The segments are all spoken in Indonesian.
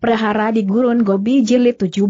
Prahara di Gurun Gobi Jilid 17.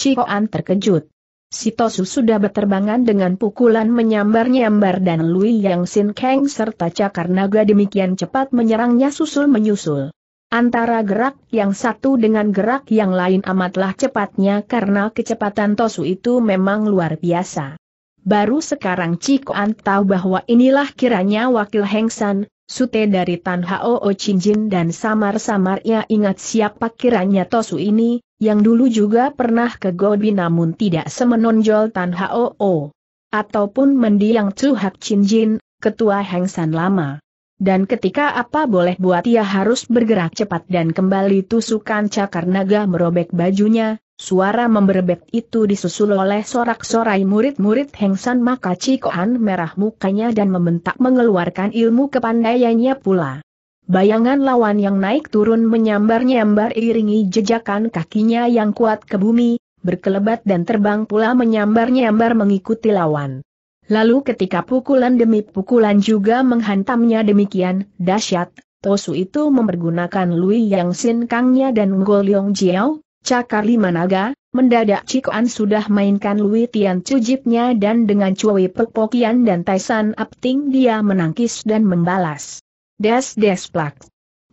Cikoan terkejut. Sitosu sudah berterbangan dengan pukulan menyambar-nyambar dan Lui Yang Sin Kang serta Cakar Naga demikian cepat menyerangnya susul-menyusul. Antara gerak yang satu dengan gerak yang lain amatlah cepatnya karena kecepatan Tosu itu memang luar biasa. Baru sekarang Cikoan tahu bahwa inilah kiranya wakil Hengsan, sute dari Tan Hao O Jin dan samar-samar ia ya, ingat siapa kiranya Tosu ini, yang dulu juga pernah ke Gobi namun tidak semenonjol Tan Hao O ataupun mendiang Chu Hak Jin, ketua Heng San lama. Dan ketika apa boleh buat ia harus bergerak cepat dan kembali tusukan cakar naga merobek bajunya, Suara memberebek itu disusul oleh sorak-sorai murid-murid Heng maka Cikoan merah mukanya dan membentak mengeluarkan ilmu kepandaiannya pula. Bayangan lawan yang naik turun menyambar-nyambar iringi jejakan kakinya yang kuat ke bumi, berkelebat dan terbang pula menyambar-nyambar mengikuti lawan. Lalu ketika pukulan demi pukulan juga menghantamnya demikian, dahsyat, Tosu itu mempergunakan Lui Yang Sin Kangnya dan Ngo Yong Jiao, Cakar lima naga, mendadak An sudah mainkan Lui Tian Cujipnya dan dengan Cui Pekpokian dan Taisan Apting dia menangkis dan membalas. Des des plak.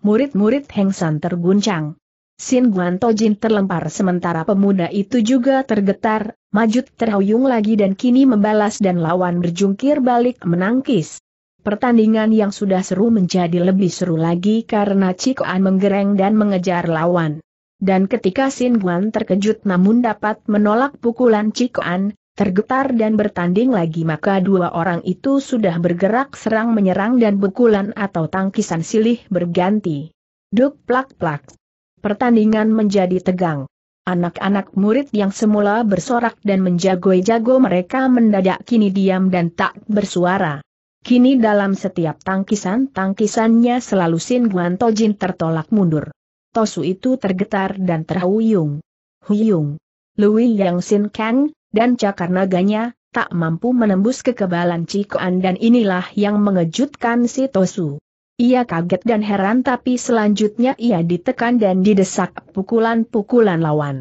Murid-murid Heng San terguncang. Sin Guan Tojin terlempar sementara pemuda itu juga tergetar, maju terhuyung lagi dan kini membalas dan lawan berjungkir balik menangkis. Pertandingan yang sudah seru menjadi lebih seru lagi karena Cik An menggereng dan mengejar lawan. Dan ketika Sin Guan terkejut namun dapat menolak pukulan Cikoan, tergetar dan bertanding lagi maka dua orang itu sudah bergerak serang menyerang dan pukulan atau tangkisan silih berganti. Duk plak plak. Pertandingan menjadi tegang. Anak-anak murid yang semula bersorak dan menjago jago mereka mendadak kini diam dan tak bersuara. Kini dalam setiap tangkisan-tangkisannya selalu Sin Guan Tojin tertolak mundur. Tosu itu tergetar dan terhuyung. Huyung. Lui Yang Sin Kang, dan cakar naganya, tak mampu menembus kekebalan Cikoan dan inilah yang mengejutkan si Tosu. Ia kaget dan heran tapi selanjutnya ia ditekan dan didesak pukulan-pukulan lawan.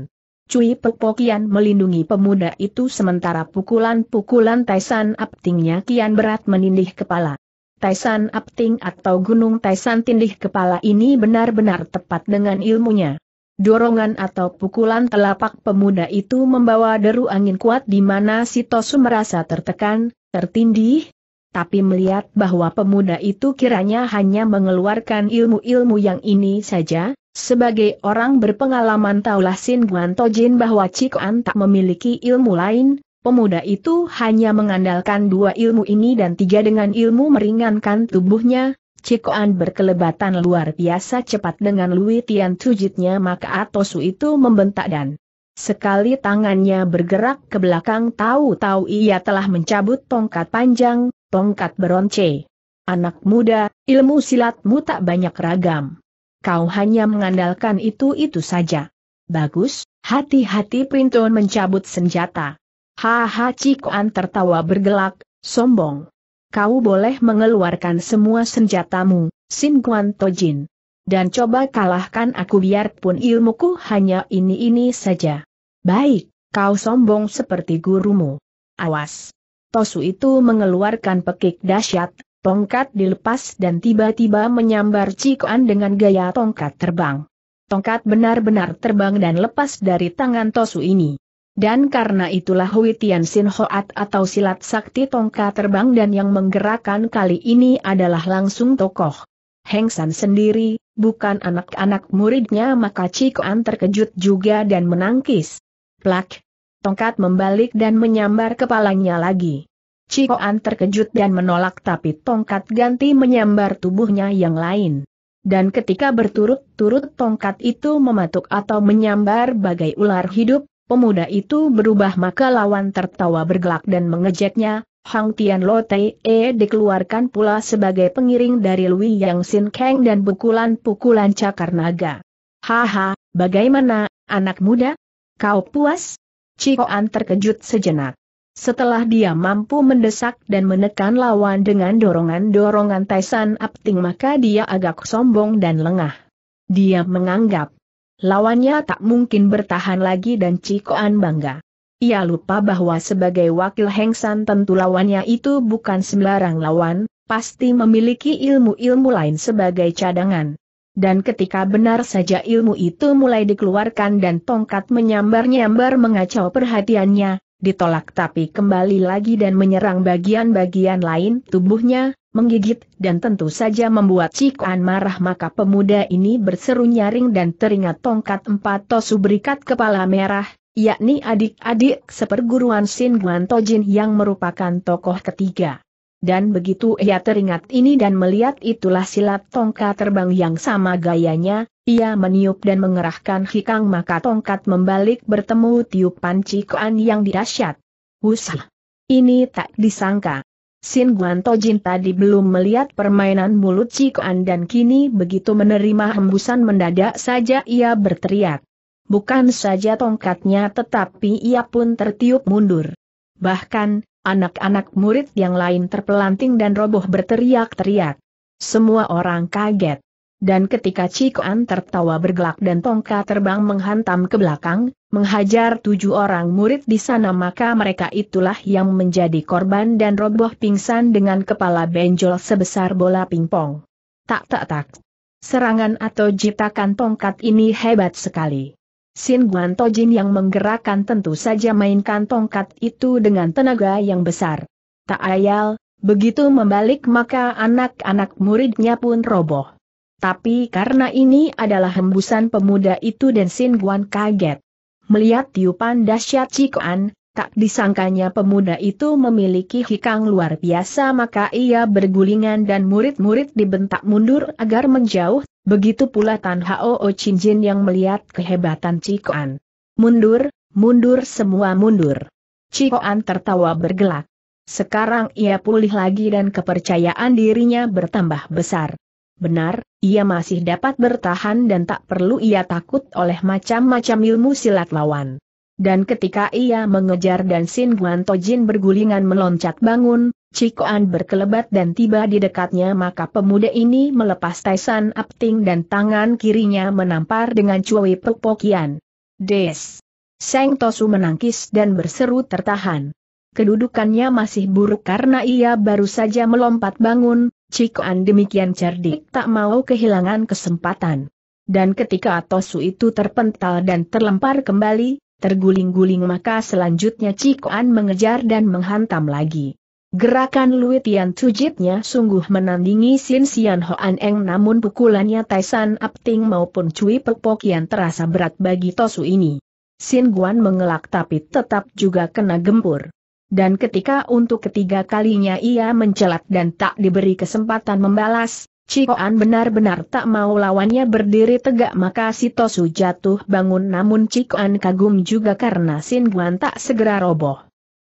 Cui Pepokian melindungi pemuda itu sementara pukulan-pukulan Taisan Aptingnya kian berat menindih kepala. Taisan Apting atau Gunung Taisan Tindih Kepala ini benar-benar tepat dengan ilmunya. Dorongan atau pukulan telapak pemuda itu membawa deru angin kuat di mana Sitosu merasa tertekan, tertindih, tapi melihat bahwa pemuda itu kiranya hanya mengeluarkan ilmu-ilmu yang ini saja, sebagai orang berpengalaman taulah Sin Guan Tojin bahwa Cikoan tak memiliki ilmu lain, Pemuda itu hanya mengandalkan dua ilmu ini dan tiga dengan ilmu meringankan tubuhnya, Cikoan berkelebatan luar biasa cepat dengan Lui Tian Tujitnya maka Atosu itu membentak dan sekali tangannya bergerak ke belakang tahu-tahu ia telah mencabut tongkat panjang, tongkat beronce. Anak muda, ilmu silatmu tak banyak ragam. Kau hanya mengandalkan itu-itu saja. Bagus, hati-hati Printon mencabut senjata. Haha Cikuan tertawa bergelak, sombong. Kau boleh mengeluarkan semua senjatamu, Sin Kuan Tojin. Dan coba kalahkan aku biarpun ilmuku hanya ini-ini saja. Baik, kau sombong seperti gurumu. Awas. Tosu itu mengeluarkan pekik dahsyat, tongkat dilepas dan tiba-tiba menyambar Cikuan dengan gaya tongkat terbang. Tongkat benar-benar terbang dan lepas dari tangan Tosu ini. Dan karena itulah Hui Sin Hoat atau silat sakti tongka terbang dan yang menggerakkan kali ini adalah langsung tokoh. Heng San sendiri, bukan anak-anak muridnya maka Cikoan terkejut juga dan menangkis. Plak! Tongkat membalik dan menyambar kepalanya lagi. Cikoan terkejut dan menolak tapi tongkat ganti menyambar tubuhnya yang lain. Dan ketika berturut-turut tongkat itu mematuk atau menyambar bagai ular hidup, Pemuda itu berubah maka lawan tertawa bergelak dan mengejeknya, Hang Tian Lo Tei e dikeluarkan pula sebagai pengiring dari Lui Yang Sin Kang dan pukulan-pukulan cakar naga. Haha, bagaimana, anak muda? Kau puas? Cikoan terkejut sejenak. Setelah dia mampu mendesak dan menekan lawan dengan dorongan-dorongan Taisan Apting maka dia agak sombong dan lengah. Dia menganggap Lawannya tak mungkin bertahan lagi dan Cikoan bangga. Ia lupa bahwa sebagai wakil Hengsan tentu lawannya itu bukan sembarang lawan, pasti memiliki ilmu-ilmu lain sebagai cadangan. Dan ketika benar saja ilmu itu mulai dikeluarkan dan tongkat menyambar-nyambar mengacau perhatiannya, ditolak tapi kembali lagi dan menyerang bagian-bagian lain tubuhnya, menggigit dan tentu saja membuat Cikuan marah maka pemuda ini berseru nyaring dan teringat tongkat empat tosu berikat kepala merah, yakni adik-adik seperguruan Sin Guan Tojin yang merupakan tokoh ketiga. Dan begitu ia teringat ini dan melihat itulah silat tongkat terbang yang sama gayanya, ia meniup dan mengerahkan hikang maka tongkat membalik bertemu tiupan Cikuan yang dirasyat. Usah! Ini tak disangka. Sin Guan Jin tadi belum melihat permainan mulut cikuan dan kini begitu menerima hembusan mendadak saja ia berteriak. Bukan saja tongkatnya tetapi ia pun tertiup mundur. Bahkan, anak-anak murid yang lain terpelanting dan roboh berteriak-teriak. Semua orang kaget dan ketika Cikoan tertawa bergelak dan tongkat terbang menghantam ke belakang, menghajar tujuh orang murid di sana maka mereka itulah yang menjadi korban dan roboh pingsan dengan kepala benjol sebesar bola pingpong. Tak tak tak. Serangan atau jitakan tongkat ini hebat sekali. Sin Guan Tojin yang menggerakkan tentu saja mainkan tongkat itu dengan tenaga yang besar. Tak ayal, begitu membalik maka anak-anak muridnya pun roboh. Tapi karena ini adalah hembusan pemuda itu dan Sin Guan kaget. Melihat tiupan dahsyat Cikoan, tak disangkanya pemuda itu memiliki hikang luar biasa maka ia bergulingan dan murid-murid dibentak mundur agar menjauh, begitu pula Tan Hao Chin Jin yang melihat kehebatan Cikoan. Mundur, mundur semua mundur. Cikoan tertawa bergelak. Sekarang ia pulih lagi dan kepercayaan dirinya bertambah besar. Benar, ia masih dapat bertahan dan tak perlu ia takut oleh macam-macam ilmu silat lawan. Dan ketika ia mengejar dan Sin Guan Tojin bergulingan meloncat bangun, Cikoan berkelebat dan tiba di dekatnya maka pemuda ini melepas Taisan Apting dan tangan kirinya menampar dengan cuai pepokian. Des! Seng Tosu menangkis dan berseru tertahan. Kedudukannya masih buruk karena ia baru saja melompat bangun, Cikoan demikian cerdik tak mau kehilangan kesempatan. Dan ketika Tosu itu terpental dan terlempar kembali, terguling-guling maka selanjutnya Cikoan mengejar dan menghantam lagi. Gerakan Lui Tian Tujitnya sungguh menandingi Sin Sian Hoan Eng namun pukulannya Taisan Apting maupun Cui Pekpok yang terasa berat bagi Tosu ini. Sin Guan mengelak tapi tetap juga kena gempur dan ketika untuk ketiga kalinya ia mencelat dan tak diberi kesempatan membalas, Cikoan benar-benar tak mau lawannya berdiri tegak maka Tosu jatuh bangun namun Cikoan kagum juga karena Sin Guan tak segera roboh.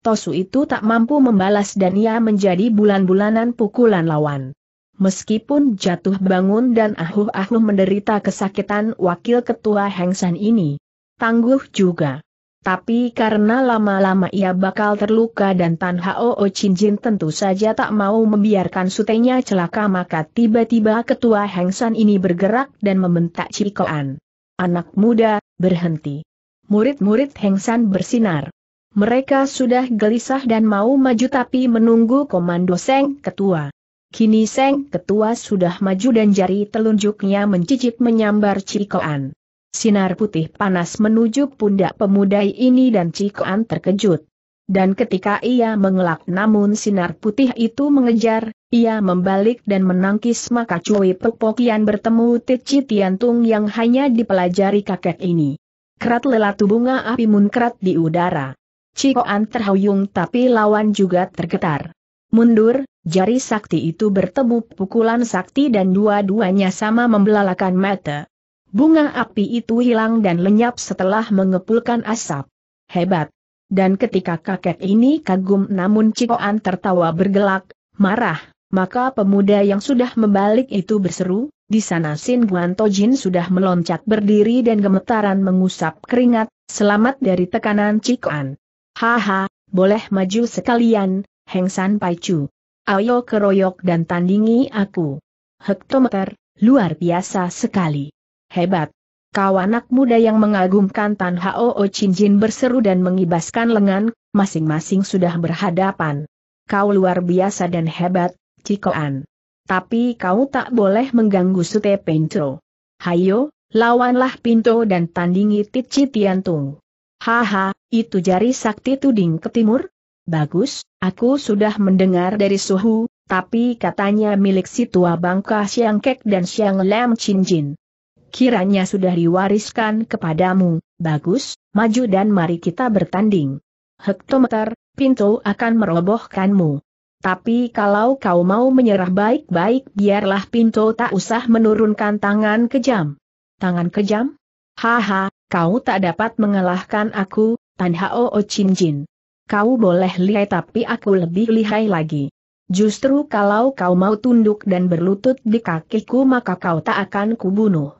Tosu itu tak mampu membalas dan ia menjadi bulan-bulanan pukulan lawan. Meskipun jatuh bangun dan ahuh-ahuh menderita kesakitan wakil ketua Hengsan ini. Tangguh juga. Tapi karena lama-lama ia bakal terluka dan Tan Hao Chin Jin tentu saja tak mau membiarkan sutenya celaka maka tiba-tiba ketua hengsan San ini bergerak dan membentak Cikoan. Anak muda, berhenti. Murid-murid hengsan San bersinar. Mereka sudah gelisah dan mau maju tapi menunggu komando Seng Ketua. Kini Seng Ketua sudah maju dan jari telunjuknya mencicit menyambar Cikoan. Sinar putih panas menuju pundak pemuda ini dan Cikoan terkejut. Dan ketika ia mengelak namun sinar putih itu mengejar, ia membalik dan menangkis maka Cui Pepokian bertemu Tici Tiantung yang hanya dipelajari kakek ini. Kerat lelatu bunga api munkrat di udara. Cikoan terhuyung tapi lawan juga tergetar. Mundur, jari sakti itu bertemu pukulan sakti dan dua-duanya sama membelalakan mata. Bunga api itu hilang dan lenyap setelah mengepulkan asap. Hebat. Dan ketika kakek ini kagum namun Cikoan tertawa bergelak, marah, maka pemuda yang sudah membalik itu berseru, di sana Sin Guantojin sudah meloncat berdiri dan gemetaran mengusap keringat, selamat dari tekanan Cikoan. Haha, boleh maju sekalian, Heng San Chu. Ayo keroyok dan tandingi aku. Hektometer, luar biasa sekali. Hebat. Kau anak muda yang mengagumkan Tan Hao Jin berseru dan mengibaskan lengan, masing-masing sudah berhadapan. Kau luar biasa dan hebat, Cikoan. Tapi kau tak boleh mengganggu Sute Pinto. Hayo, lawanlah Pinto dan tandingi Tici Tiantung. Haha, itu jari sakti tuding ke timur? Bagus, aku sudah mendengar dari Suhu, tapi katanya milik si tua bangka Siang Kek dan Siang Lam Chin Jin kiranya sudah diwariskan kepadamu, bagus, maju dan mari kita bertanding. Hektometer, pintu akan merobohkanmu. Tapi kalau kau mau menyerah baik-baik biarlah pintu tak usah menurunkan tangan kejam. Tangan kejam? Haha, kau tak dapat mengalahkan aku, Tan Hao Chin Jin. Kau boleh lihai tapi aku lebih lihai lagi. Justru kalau kau mau tunduk dan berlutut di kakiku maka kau tak akan kubunuh.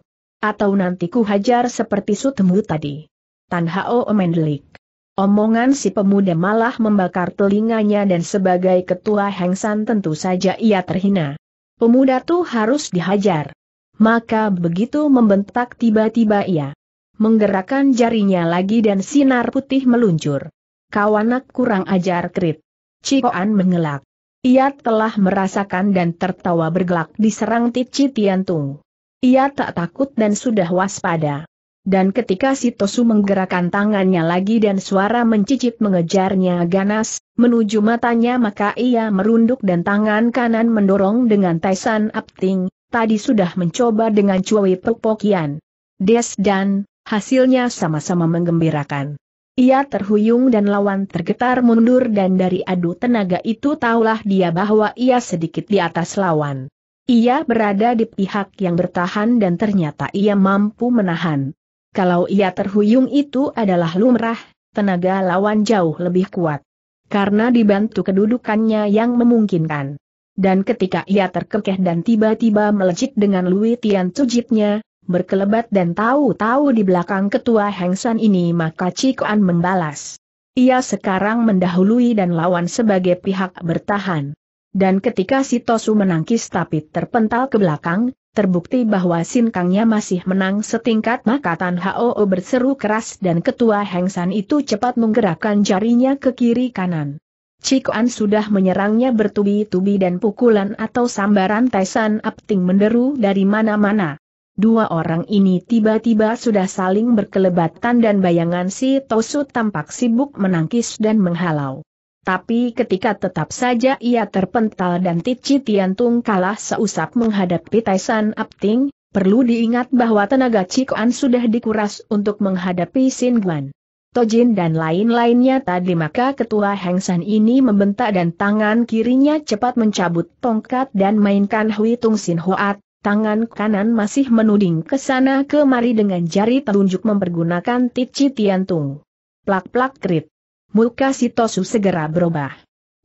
Atau nanti ku hajar seperti sutemu tadi. Tan Hao mendelik. Omongan si pemuda malah membakar telinganya dan sebagai ketua Hengsan tentu saja ia terhina. Pemuda tuh harus dihajar. Maka begitu membentak tiba-tiba ia menggerakkan jarinya lagi dan sinar putih meluncur. Kawanak kurang ajar krit. Cikoan mengelak. Ia telah merasakan dan tertawa bergelak diserang Tici tung. Ia tak takut dan sudah waspada. Dan ketika Sitosu menggerakkan tangannya lagi dan suara mencicit mengejarnya ganas, menuju matanya maka ia merunduk dan tangan kanan mendorong dengan Taisan Apting, tadi sudah mencoba dengan Cui Pepokian. Des dan, hasilnya sama-sama menggembirakan. Ia terhuyung dan lawan tergetar mundur dan dari adu tenaga itu taulah dia bahwa ia sedikit di atas lawan. Ia berada di pihak yang bertahan dan ternyata ia mampu menahan. Kalau ia terhuyung itu adalah lumrah, tenaga lawan jauh lebih kuat. Karena dibantu kedudukannya yang memungkinkan. Dan ketika ia terkekeh dan tiba-tiba melejit dengan Lui Tian Cujitnya, berkelebat dan tahu-tahu di belakang ketua Hengsan ini maka Cikuan membalas. Ia sekarang mendahului dan lawan sebagai pihak bertahan. Dan ketika si Tosu menangkis tapi terpental ke belakang, terbukti bahwa Sinkangnya masih menang setingkat maka Tan Hao berseru keras dan ketua Hengsan itu cepat menggerakkan jarinya ke kiri kanan. Cikuan sudah menyerangnya bertubi-tubi dan pukulan atau sambaran Taisan Apting menderu dari mana-mana. Dua orang ini tiba-tiba sudah saling berkelebatan dan bayangan si Tosu tampak sibuk menangkis dan menghalau. Tapi ketika tetap saja ia terpental dan Tici Tung kalah seusap menghadapi Taisan Apting, perlu diingat bahwa tenaga Cikuan sudah dikuras untuk menghadapi Sin Guan. Tojin dan lain-lainnya tadi maka ketua Heng San ini membentak dan tangan kirinya cepat mencabut tongkat dan mainkan Hui Tung Sin Hoat, tangan kanan masih menuding ke sana kemari dengan jari telunjuk mempergunakan Tici Tung. Plak-plak krit muka Sitosu segera berubah.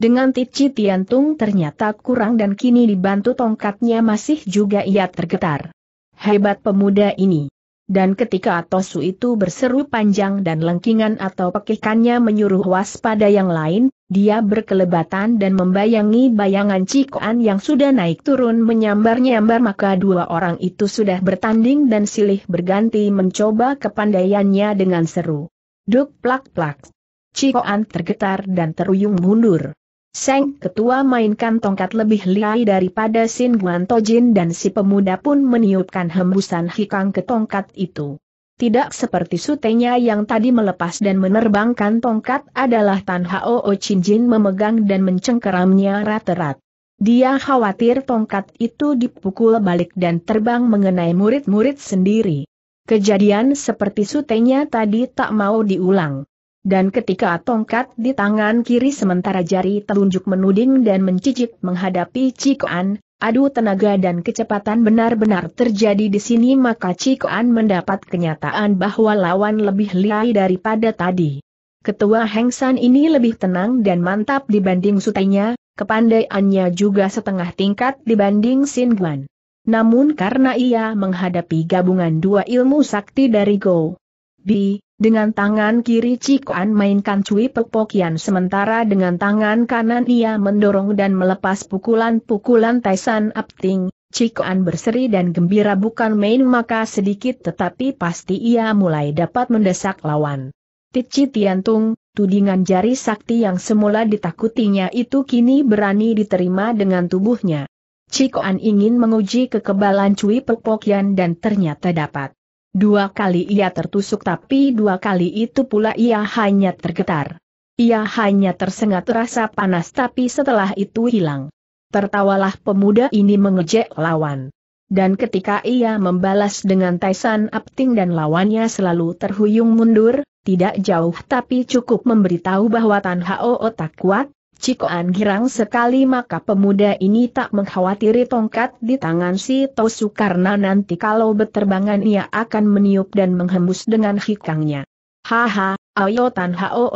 Dengan Tici Tiantung ternyata kurang dan kini dibantu tongkatnya masih juga ia tergetar. Hebat pemuda ini. Dan ketika Tosu itu berseru panjang dan lengkingan atau pekikannya menyuruh waspada yang lain, dia berkelebatan dan membayangi bayangan Cikoan yang sudah naik turun menyambar-nyambar maka dua orang itu sudah bertanding dan silih berganti mencoba kepandaiannya dengan seru. Duk plak plak. Cikoan tergetar dan teruyung mundur. Seng ketua mainkan tongkat lebih liai daripada Sin Guan Tojin dan si pemuda pun meniupkan hembusan hikang ke tongkat itu. Tidak seperti sutenya yang tadi melepas dan menerbangkan tongkat adalah Tan Hao O Chin Jin memegang dan mencengkeramnya rat-rat. Dia khawatir tongkat itu dipukul balik dan terbang mengenai murid-murid sendiri. Kejadian seperti sutenya tadi tak mau diulang. Dan ketika tongkat di tangan kiri sementara jari telunjuk menuding dan mencicit menghadapi Cikoan, adu tenaga dan kecepatan benar-benar terjadi di sini maka Cikoan mendapat kenyataan bahwa lawan lebih lihai daripada tadi. Ketua Heng San ini lebih tenang dan mantap dibanding sutainya, kepandaiannya juga setengah tingkat dibanding Sin Guan. Namun karena ia menghadapi gabungan dua ilmu sakti dari Go Bi dengan tangan kiri Cikuan mainkan cui pepokian sementara dengan tangan kanan ia mendorong dan melepas pukulan-pukulan Taisan Apting, Cikuan berseri dan gembira bukan main maka sedikit tetapi pasti ia mulai dapat mendesak lawan. Tici Tiantung, tudingan jari sakti yang semula ditakutinya itu kini berani diterima dengan tubuhnya. Cikuan ingin menguji kekebalan cui pepokian dan ternyata dapat. Dua kali ia tertusuk tapi dua kali itu pula ia hanya tergetar. Ia hanya tersengat rasa panas tapi setelah itu hilang. Tertawalah pemuda ini mengejek lawan. Dan ketika ia membalas dengan Taisan Apting dan lawannya selalu terhuyung mundur, tidak jauh tapi cukup memberitahu bahwa Tan Hao tak kuat, Cikoan girang sekali maka pemuda ini tak mengkhawatiri tongkat di tangan si Tosu karena nanti kalau beterbangan ia akan meniup dan menghembus dengan hikangnya. Haha, ayo Tan Hao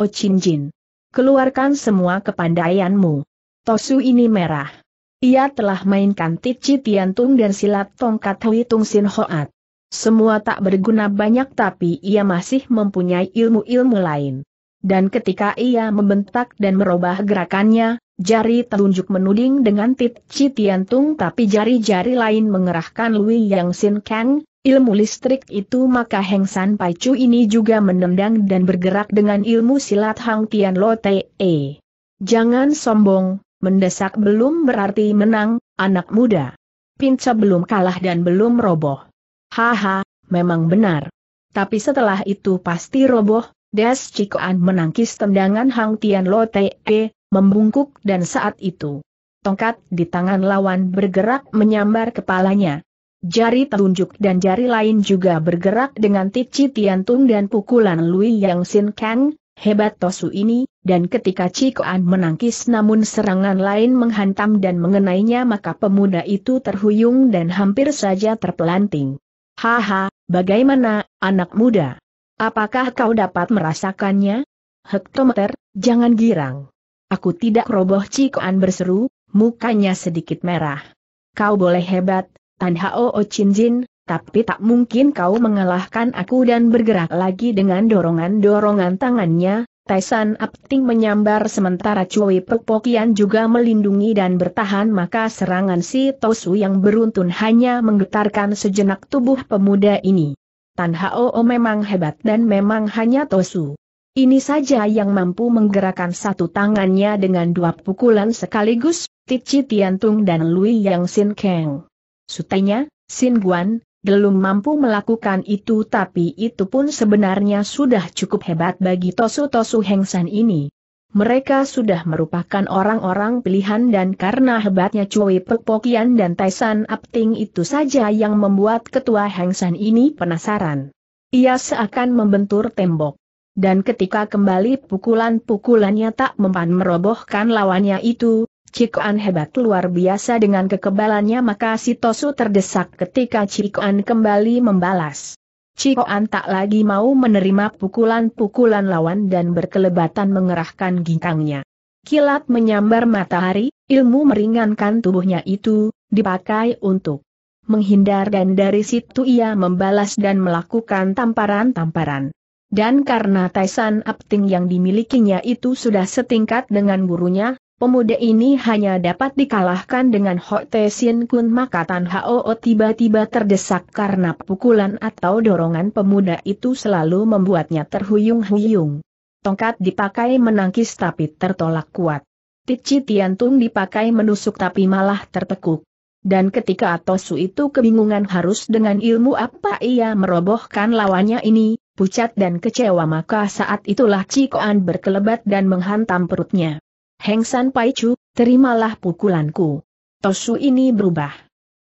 Keluarkan semua kepandaianmu. Tosu ini merah. Ia telah mainkan Tici Tiantung dan silat tongkat Hui Tung Sin Hoat. Semua tak berguna banyak tapi ia masih mempunyai ilmu-ilmu lain dan ketika ia membentak dan merubah gerakannya, jari telunjuk menuding dengan tit Tung, tapi jari-jari lain mengerahkan Lui Yang Sin Kang, ilmu listrik itu maka Heng San Pai Chu ini juga menendang dan bergerak dengan ilmu silat Hang Tian Lo Te. E. Jangan sombong, mendesak belum berarti menang, anak muda. Pinca belum kalah dan belum roboh. Haha, memang benar. Tapi setelah itu pasti roboh, Des Cikoan menangkis tendangan Hang Tian Lo Te, membungkuk dan saat itu. Tongkat di tangan lawan bergerak menyambar kepalanya. Jari telunjuk dan jari lain juga bergerak dengan Tici Tung dan pukulan Lui Yang Sin Kang, hebat Tosu ini, dan ketika Cikoan menangkis namun serangan lain menghantam dan mengenainya maka pemuda itu terhuyung dan hampir saja terpelanting. Haha, bagaimana, anak muda? Apakah kau dapat merasakannya? Hektometer, jangan girang. Aku tidak roboh Cikoan berseru, mukanya sedikit merah. Kau boleh hebat, Tan Hao Chin Jin, tapi tak mungkin kau mengalahkan aku dan bergerak lagi dengan dorongan-dorongan tangannya. Taisan Apting menyambar sementara Cui Pekpokian juga melindungi dan bertahan maka serangan si Tosu yang beruntun hanya menggetarkan sejenak tubuh pemuda ini. Tan Hao oh memang hebat dan memang hanya Tosu. Ini saja yang mampu menggerakkan satu tangannya dengan dua pukulan sekaligus, Tici Tiantung dan Lui Yang Sin Kang. Sutanya, Sin Guan, belum mampu melakukan itu tapi itu pun sebenarnya sudah cukup hebat bagi Tosu Tosu Heng San ini. Mereka sudah merupakan orang-orang pilihan dan karena hebatnya Cui Pepokian dan Taisan Apting itu saja yang membuat ketua Hang San ini penasaran. Ia seakan membentur tembok. Dan ketika kembali pukulan-pukulannya tak mempan merobohkan lawannya itu, cikuan hebat luar biasa dengan kekebalannya maka Sitosu terdesak ketika cikuan kembali membalas. Cikoan tak lagi mau menerima pukulan-pukulan lawan dan berkelebatan mengerahkan ginkangnya. Kilat menyambar matahari, ilmu meringankan tubuhnya itu, dipakai untuk menghindar dan dari situ ia membalas dan melakukan tamparan-tamparan. Dan karena Taisan Apting yang dimilikinya itu sudah setingkat dengan gurunya, Pemuda ini hanya dapat dikalahkan dengan Ho Te Sin Kun maka Tan Hao tiba-tiba terdesak karena pukulan atau dorongan pemuda itu selalu membuatnya terhuyung-huyung. Tongkat dipakai menangkis tapi tertolak kuat. Tici Tiantung dipakai menusuk tapi malah tertekuk. Dan ketika Atosu itu kebingungan harus dengan ilmu apa ia merobohkan lawannya ini, pucat dan kecewa maka saat itulah Cikoan berkelebat dan menghantam perutnya. Heng San Paichu, terimalah pukulanku. Tosu ini berubah.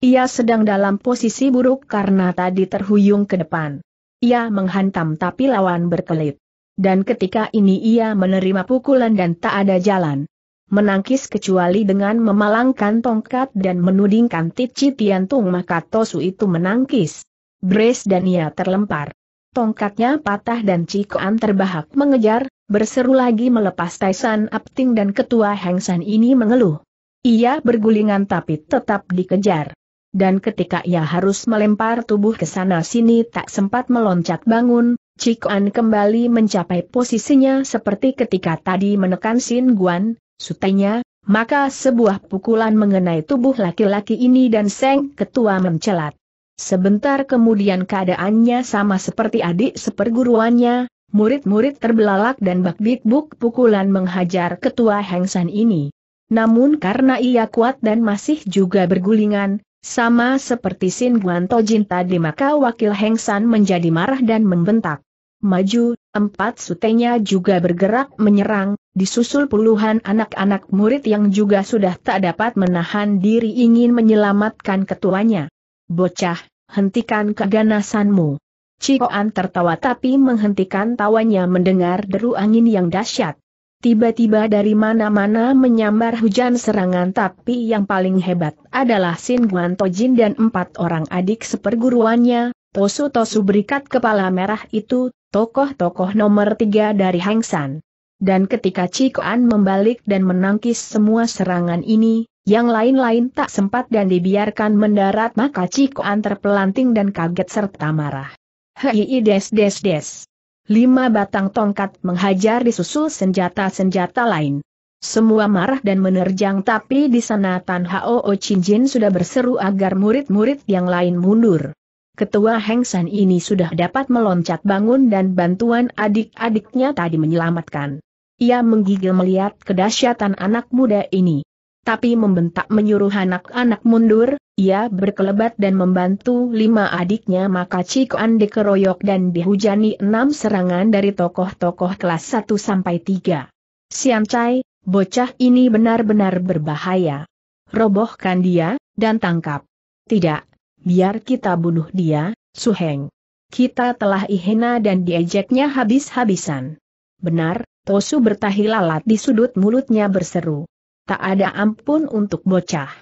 Ia sedang dalam posisi buruk karena tadi terhuyung ke depan. Ia menghantam tapi lawan berkelit. Dan ketika ini ia menerima pukulan dan tak ada jalan. Menangkis kecuali dengan memalangkan tongkat dan menudingkan Tici Tiantung maka Tosu itu menangkis. Brace dan ia terlempar. Tongkatnya patah dan Cikoan terbahak mengejar, berseru lagi melepas Taisan Apting dan ketua Hengsan ini mengeluh. Ia bergulingan tapi tetap dikejar. Dan ketika ia harus melempar tubuh ke sana sini tak sempat meloncat bangun, Cikoan kembali mencapai posisinya seperti ketika tadi menekan Sin Guan, sutenya, maka sebuah pukulan mengenai tubuh laki-laki ini dan Seng Ketua mencelat. Sebentar kemudian keadaannya sama seperti adik seperguruannya, murid-murid terbelalak dan bakdikbuk pukulan menghajar ketua hengsan ini. Namun karena ia kuat dan masih juga bergulingan, sama seperti Sin Guanto tojin tadi, maka wakil hengsan menjadi marah dan membentak. Maju, empat sutenya juga bergerak menyerang, disusul puluhan anak-anak murid yang juga sudah tak dapat menahan diri ingin menyelamatkan ketuanya. Bocah, hentikan keganasanmu. Cikoan tertawa tapi menghentikan tawanya mendengar deru angin yang dahsyat. Tiba-tiba dari mana-mana menyambar hujan serangan tapi yang paling hebat adalah Sin Guan Tojin dan empat orang adik seperguruannya, Tosu Tosu berikat kepala merah itu, tokoh-tokoh nomor tiga dari Hang San. Dan ketika Cikoan membalik dan menangkis semua serangan ini, yang lain-lain tak sempat dan dibiarkan mendarat maka Ciko antar pelanting dan kaget serta marah. Hei des des des. Lima batang tongkat menghajar disusul senjata-senjata lain. Semua marah dan menerjang tapi di sana Tan Hao Jin sudah berseru agar murid-murid yang lain mundur. Ketua Heng San ini sudah dapat meloncat bangun dan bantuan adik-adiknya tadi menyelamatkan. Ia menggigil melihat kedahsyatan anak muda ini tapi membentak menyuruh anak-anak mundur, ia berkelebat dan membantu lima adiknya maka An dikeroyok dan dihujani enam serangan dari tokoh-tokoh kelas 1 sampai 3. Sian Chai, bocah ini benar-benar berbahaya. Robohkan dia, dan tangkap. Tidak, biar kita bunuh dia, Suheng. Kita telah ihena dan diejeknya habis-habisan. Benar, Tosu bertahi lalat di sudut mulutnya berseru. Tak ada ampun untuk bocah.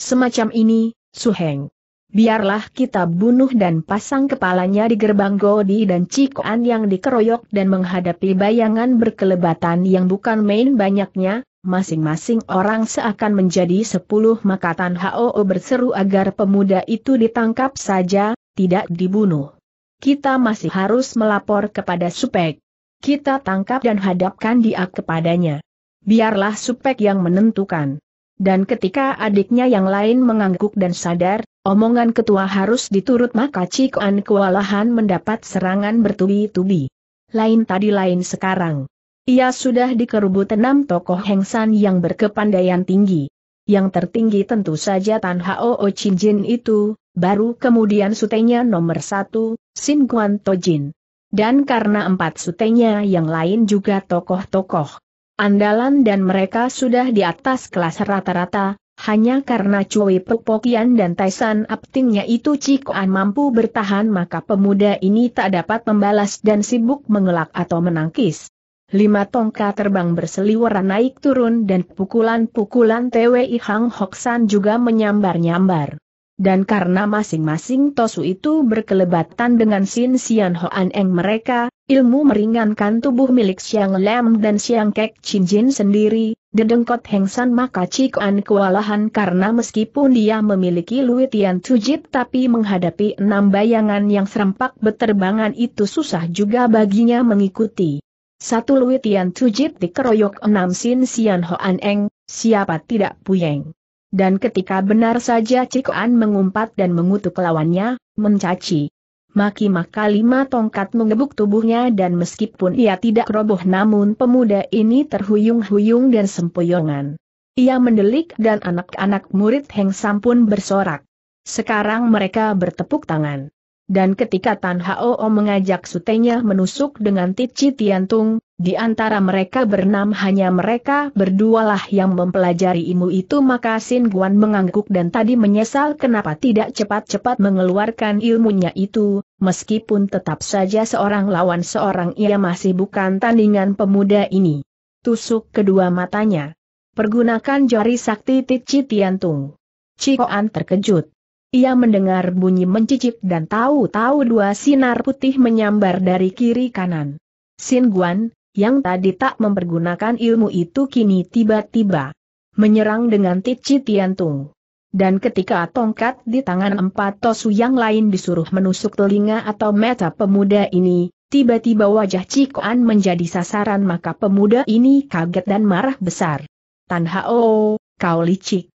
Semacam ini, Suheng. Biarlah kita bunuh dan pasang kepalanya di gerbang Godi dan Cikoan yang dikeroyok dan menghadapi bayangan berkelebatan yang bukan main banyaknya, masing-masing orang seakan menjadi sepuluh makatan HOO berseru agar pemuda itu ditangkap saja, tidak dibunuh. Kita masih harus melapor kepada Supek. Kita tangkap dan hadapkan dia kepadanya biarlah Supek yang menentukan. Dan ketika adiknya yang lain mengangguk dan sadar, omongan ketua harus diturut maka cikuan kewalahan mendapat serangan bertubi-tubi. Lain tadi lain sekarang. Ia sudah dikerubut enam tokoh hengsan yang berkepandaian tinggi. Yang tertinggi tentu saja Tan Hao O Jin itu, baru kemudian sutenya nomor satu, Sin Guan Jin. Dan karena empat sutenya yang lain juga tokoh-tokoh andalan dan mereka sudah di atas kelas rata-rata, hanya karena Cui Pepokian dan Taisan Aptingnya itu Cikoan mampu bertahan maka pemuda ini tak dapat membalas dan sibuk mengelak atau menangkis. Lima tongkat terbang berseliweran naik turun dan pukulan-pukulan TWI Hang Hoksan juga menyambar-nyambar. Dan karena masing-masing Tosu itu berkelebatan dengan Sin Sian Hoan Eng mereka, Ilmu meringankan tubuh milik Siang Lam dan Siang Kek Chin Jin sendiri, dedengkot Heng San maka Cik An kewalahan karena meskipun dia memiliki Lui Tian Tujit tapi menghadapi enam bayangan yang serempak beterbangan itu susah juga baginya mengikuti. Satu Lui Tian Tujit dikeroyok enam Sin Sian Hoan Eng, siapa tidak puyeng. Dan ketika benar saja Cik An mengumpat dan mengutuk lawannya, mencaci. Maki-maka lima tongkat mengebuk tubuhnya dan meskipun ia tidak roboh namun pemuda ini terhuyung-huyung dan sempoyongan. Ia mendelik dan anak-anak murid Heng Sam pun bersorak. Sekarang mereka bertepuk tangan dan ketika Tan Hao mengajak sutenya menusuk dengan Tici Tiantung, di antara mereka bernam hanya mereka berdualah yang mempelajari ilmu itu maka Sin Guan mengangguk dan tadi menyesal kenapa tidak cepat-cepat mengeluarkan ilmunya itu, meskipun tetap saja seorang lawan seorang ia masih bukan tandingan pemuda ini. Tusuk kedua matanya. Pergunakan jari sakti Tici Tiantung. Cikoan terkejut. Ia mendengar bunyi mencicip dan tahu-tahu dua sinar putih menyambar dari kiri kanan. Sin Guan, yang tadi tak mempergunakan ilmu itu kini tiba-tiba menyerang dengan tici tiantung. Dan ketika tongkat di tangan empat tosu yang lain disuruh menusuk telinga atau mata pemuda ini, Tiba-tiba wajah Cikoan menjadi sasaran maka pemuda ini kaget dan marah besar. Tan Hao, kau licik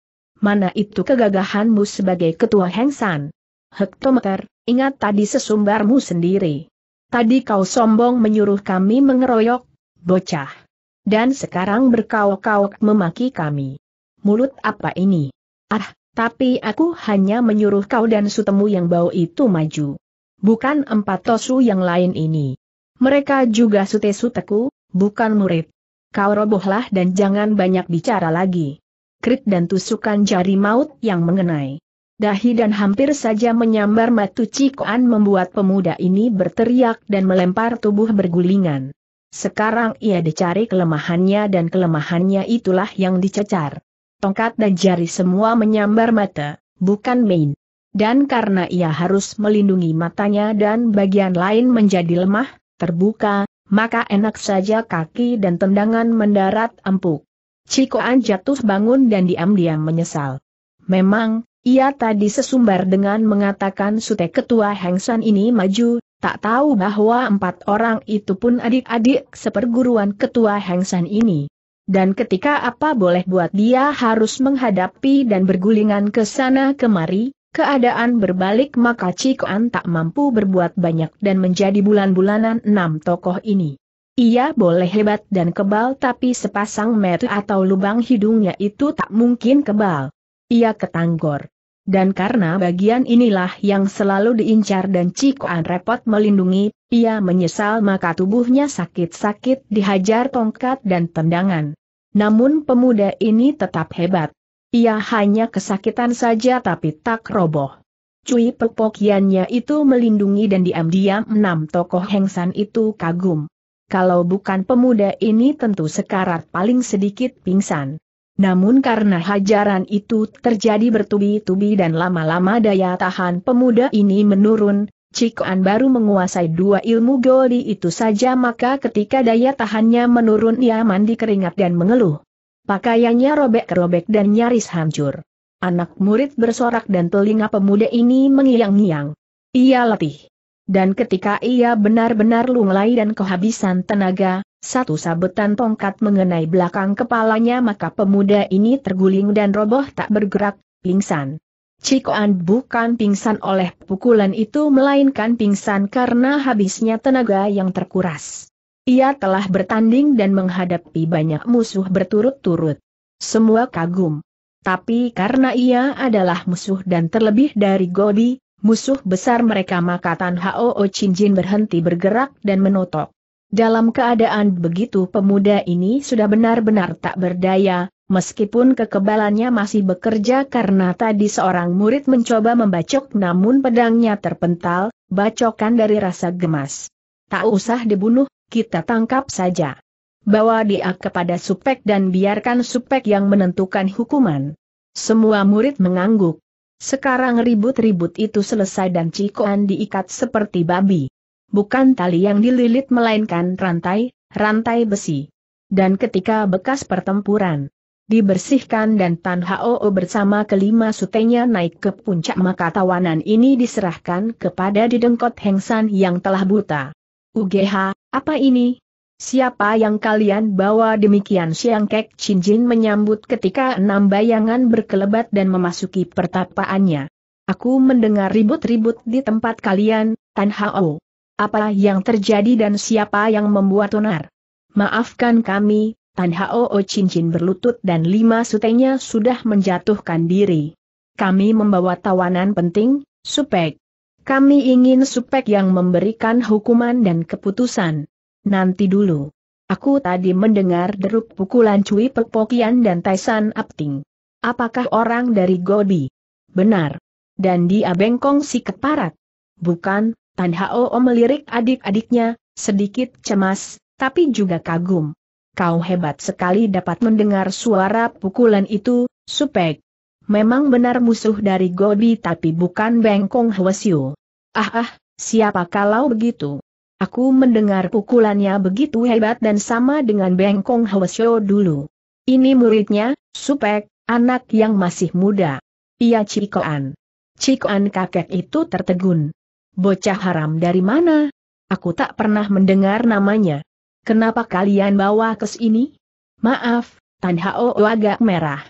mana itu kegagahanmu sebagai ketua Hengsan? Hektometer, ingat tadi sesumbarmu sendiri. Tadi kau sombong menyuruh kami mengeroyok, bocah. Dan sekarang berkau-kau memaki kami. Mulut apa ini? Ah, tapi aku hanya menyuruh kau dan sutemu yang bau itu maju. Bukan empat tosu yang lain ini. Mereka juga sute suteku, bukan murid. Kau robohlah dan jangan banyak bicara lagi krit dan tusukan jari maut yang mengenai. Dahi dan hampir saja menyambar matu Cikoan membuat pemuda ini berteriak dan melempar tubuh bergulingan. Sekarang ia dicari kelemahannya dan kelemahannya itulah yang dicecar. Tongkat dan jari semua menyambar mata, bukan main. Dan karena ia harus melindungi matanya dan bagian lain menjadi lemah, terbuka, maka enak saja kaki dan tendangan mendarat empuk. Cikoan jatuh bangun dan diam-diam menyesal. Memang, ia tadi sesumbar dengan mengatakan sute ketua Hengsan ini maju, tak tahu bahwa empat orang itu pun adik-adik seperguruan ketua Hengsan ini. Dan ketika apa boleh buat dia harus menghadapi dan bergulingan ke sana kemari, keadaan berbalik maka Cikoan tak mampu berbuat banyak dan menjadi bulan-bulanan enam tokoh ini. Ia boleh hebat dan kebal tapi sepasang mata atau lubang hidungnya itu tak mungkin kebal. Ia ketanggor. Dan karena bagian inilah yang selalu diincar dan cikuan repot melindungi, ia menyesal maka tubuhnya sakit-sakit dihajar tongkat dan tendangan. Namun pemuda ini tetap hebat. Ia hanya kesakitan saja tapi tak roboh. Cui pepokiannya itu melindungi dan diam-diam enam tokoh hengsan itu kagum kalau bukan pemuda ini tentu sekarat paling sedikit pingsan. Namun karena hajaran itu terjadi bertubi-tubi dan lama-lama daya tahan pemuda ini menurun, Cikoan baru menguasai dua ilmu goli itu saja maka ketika daya tahannya menurun ia mandi keringat dan mengeluh. Pakaiannya robek-robek dan nyaris hancur. Anak murid bersorak dan telinga pemuda ini mengiang-ngiang. Ia letih. Dan ketika ia benar-benar lunglai dan kehabisan tenaga, satu sabetan tongkat mengenai belakang kepalanya maka pemuda ini terguling dan roboh tak bergerak, pingsan. Cikoan bukan pingsan oleh pukulan itu melainkan pingsan karena habisnya tenaga yang terkuras. Ia telah bertanding dan menghadapi banyak musuh berturut-turut. Semua kagum. Tapi karena ia adalah musuh dan terlebih dari Gobi musuh besar mereka maka Tan Hao Jin berhenti bergerak dan menotok. Dalam keadaan begitu pemuda ini sudah benar-benar tak berdaya, meskipun kekebalannya masih bekerja karena tadi seorang murid mencoba membacok namun pedangnya terpental, bacokan dari rasa gemas. Tak usah dibunuh, kita tangkap saja. Bawa dia kepada supek dan biarkan supek yang menentukan hukuman. Semua murid mengangguk. Sekarang ribut-ribut itu selesai dan Cikoan diikat seperti babi. Bukan tali yang dililit melainkan rantai, rantai besi. Dan ketika bekas pertempuran dibersihkan dan Tan Hao bersama kelima sutenya naik ke puncak maka tawanan ini diserahkan kepada didengkot Hengsan yang telah buta. UGH, apa ini? Siapa yang kalian bawa demikian Siang Kek Jin menyambut ketika enam bayangan berkelebat dan memasuki pertapaannya. Aku mendengar ribut-ribut di tempat kalian, Tan Hao. Apa yang terjadi dan siapa yang membuat onar? Maafkan kami, Tan Hao Jin berlutut dan lima sutenya sudah menjatuhkan diri. Kami membawa tawanan penting, supek. Kami ingin supek yang memberikan hukuman dan keputusan nanti dulu. Aku tadi mendengar deruk pukulan Cui Pepokian dan Taisan Apting. Apakah orang dari Gobi? Benar. Dan dia bengkong si keparat. Bukan, Tan Hao melirik adik-adiknya, sedikit cemas, tapi juga kagum. Kau hebat sekali dapat mendengar suara pukulan itu, Supek. Memang benar musuh dari Gobi tapi bukan bengkong Hwasyu. Ah ah, siapa kalau begitu? Aku mendengar pukulannya begitu hebat dan sama dengan Bengkong Hwasyo dulu. Ini muridnya, Supek, anak yang masih muda. Ia Cikoan. Cikoan kakek itu tertegun. Bocah haram dari mana? Aku tak pernah mendengar namanya. Kenapa kalian bawa ke sini? Maaf, Tan Hao agak merah.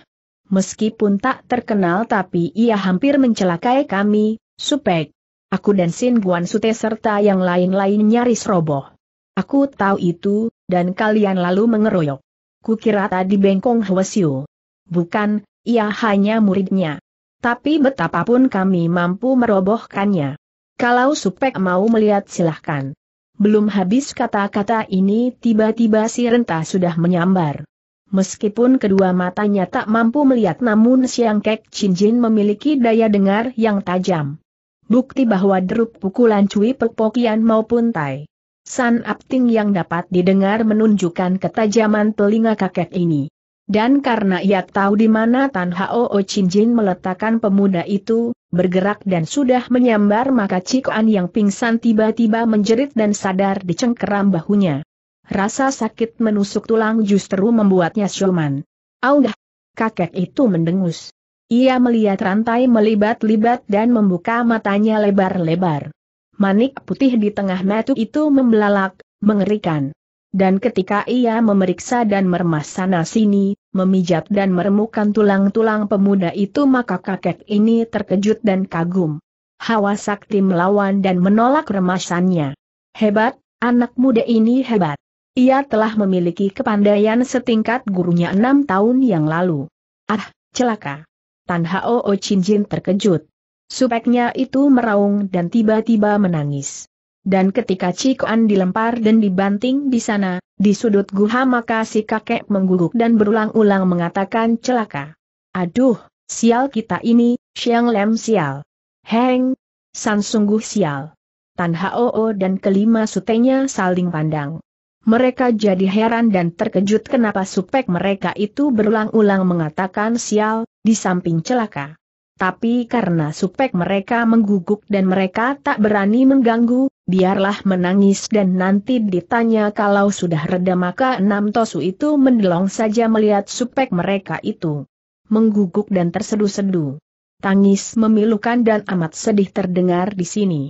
Meskipun tak terkenal tapi ia hampir mencelakai kami, Supek. Aku dan Sin Guan Sute serta yang lain-lain nyaris roboh. Aku tahu itu, dan kalian lalu mengeroyok. Kukira tadi bengkong Hwasyu. Bukan, ia hanya muridnya. Tapi betapapun kami mampu merobohkannya. Kalau Supek mau melihat silahkan. Belum habis kata-kata ini tiba-tiba si renta sudah menyambar. Meskipun kedua matanya tak mampu melihat namun Siang Kek Chin Jin memiliki daya dengar yang tajam. Bukti bahwa derup pukulan Cui Pepokian maupun Tai San Apting yang dapat didengar menunjukkan ketajaman telinga kakek ini. Dan karena ia tahu di mana Tan Hao Chin Jin meletakkan pemuda itu, bergerak dan sudah menyambar maka cik An yang pingsan tiba-tiba menjerit dan sadar di cengkeram bahunya. Rasa sakit menusuk tulang justru membuatnya siuman. Audah! Kakek itu mendengus. Ia melihat rantai melibat-libat dan membuka matanya lebar-lebar. Manik putih di tengah metu itu membelalak, mengerikan. Dan ketika ia memeriksa dan meremas sana-sini, memijat dan meremukan tulang-tulang pemuda itu maka kakek ini terkejut dan kagum. Hawa sakti melawan dan menolak remasannya. Hebat, anak muda ini hebat. Ia telah memiliki kepandaian setingkat gurunya enam tahun yang lalu. Ah, celaka. Tan Hao o Jin terkejut. Supeknya itu meraung dan tiba-tiba menangis. Dan ketika Cikuan dilempar dan dibanting di sana, di sudut guha maka si kakek mengguguk dan berulang-ulang mengatakan celaka. Aduh, sial kita ini, Xiang Lem sial. Heng, San sungguh sial. Tan Hao o dan kelima sutenya saling pandang. Mereka jadi heran dan terkejut kenapa supek mereka itu berulang-ulang mengatakan sial, di samping celaka. Tapi karena supek mereka mengguguk dan mereka tak berani mengganggu, biarlah menangis dan nanti ditanya kalau sudah reda maka enam tosu itu mendelong saja melihat supek mereka itu. Mengguguk dan tersedu-sedu. Tangis memilukan dan amat sedih terdengar di sini.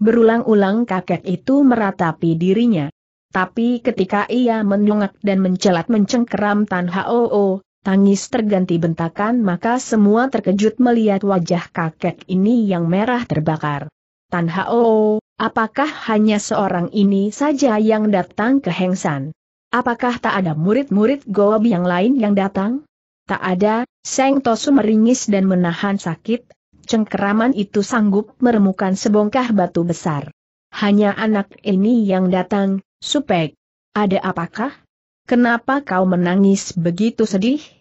Berulang-ulang kakek itu meratapi dirinya. Tapi ketika ia menyungak dan mencelat mencengkeram Tan Hao, Tangis terganti bentakan maka semua terkejut melihat wajah kakek ini yang merah terbakar. Tan Hao, apakah hanya seorang ini saja yang datang ke Hengsan? Apakah tak ada murid-murid Goob yang lain yang datang? Tak ada, Seng Tosu meringis dan menahan sakit, cengkeraman itu sanggup meremukan sebongkah batu besar. Hanya anak ini yang datang, Supek. Ada apakah? Kenapa kau menangis begitu sedih?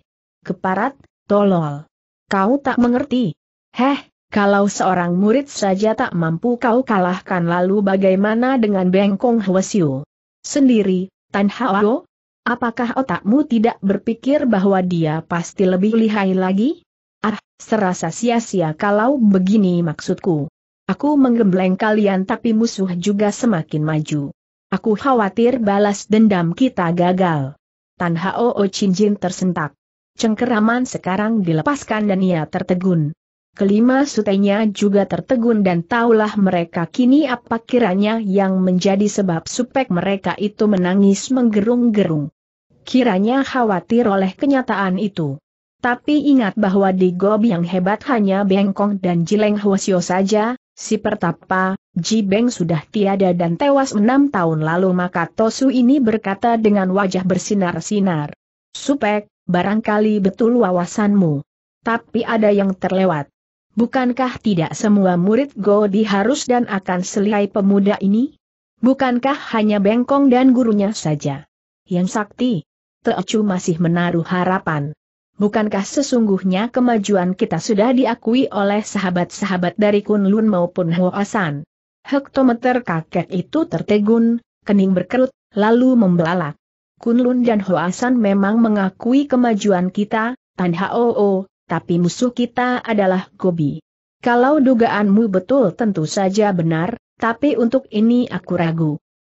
keparat, tolol. Kau tak mengerti. Heh, kalau seorang murid saja tak mampu kau kalahkan lalu bagaimana dengan Bengkong Hwasyu? Sendiri, Tan Hao? Apakah otakmu tidak berpikir bahwa dia pasti lebih lihai lagi? Ah, serasa sia-sia kalau begini maksudku. Aku menggembleng kalian tapi musuh juga semakin maju. Aku khawatir balas dendam kita gagal. Tan Hao Chin Jin tersentak cengkeraman sekarang dilepaskan dan ia tertegun. Kelima sutenya juga tertegun dan taulah mereka kini apa kiranya yang menjadi sebab supek mereka itu menangis menggerung-gerung. Kiranya khawatir oleh kenyataan itu. Tapi ingat bahwa di Gob yang hebat hanya Bengkong dan Jileng Hwasyo saja, si pertapa, Ji Beng sudah tiada dan tewas enam tahun lalu maka Tosu ini berkata dengan wajah bersinar-sinar. Supek, barangkali betul wawasanmu. Tapi ada yang terlewat. Bukankah tidak semua murid Godi harus dan akan selihai pemuda ini? Bukankah hanya bengkong dan gurunya saja? Yang sakti, Teocu masih menaruh harapan. Bukankah sesungguhnya kemajuan kita sudah diakui oleh sahabat-sahabat dari Kunlun maupun Hoasan? Hektometer kakek itu tertegun, kening berkerut, lalu membelalak. Kunlun dan Hoasan memang mengakui kemajuan kita, Tan Hoo, tapi musuh kita adalah Gobi. Kalau dugaanmu betul tentu saja benar, tapi untuk ini aku ragu.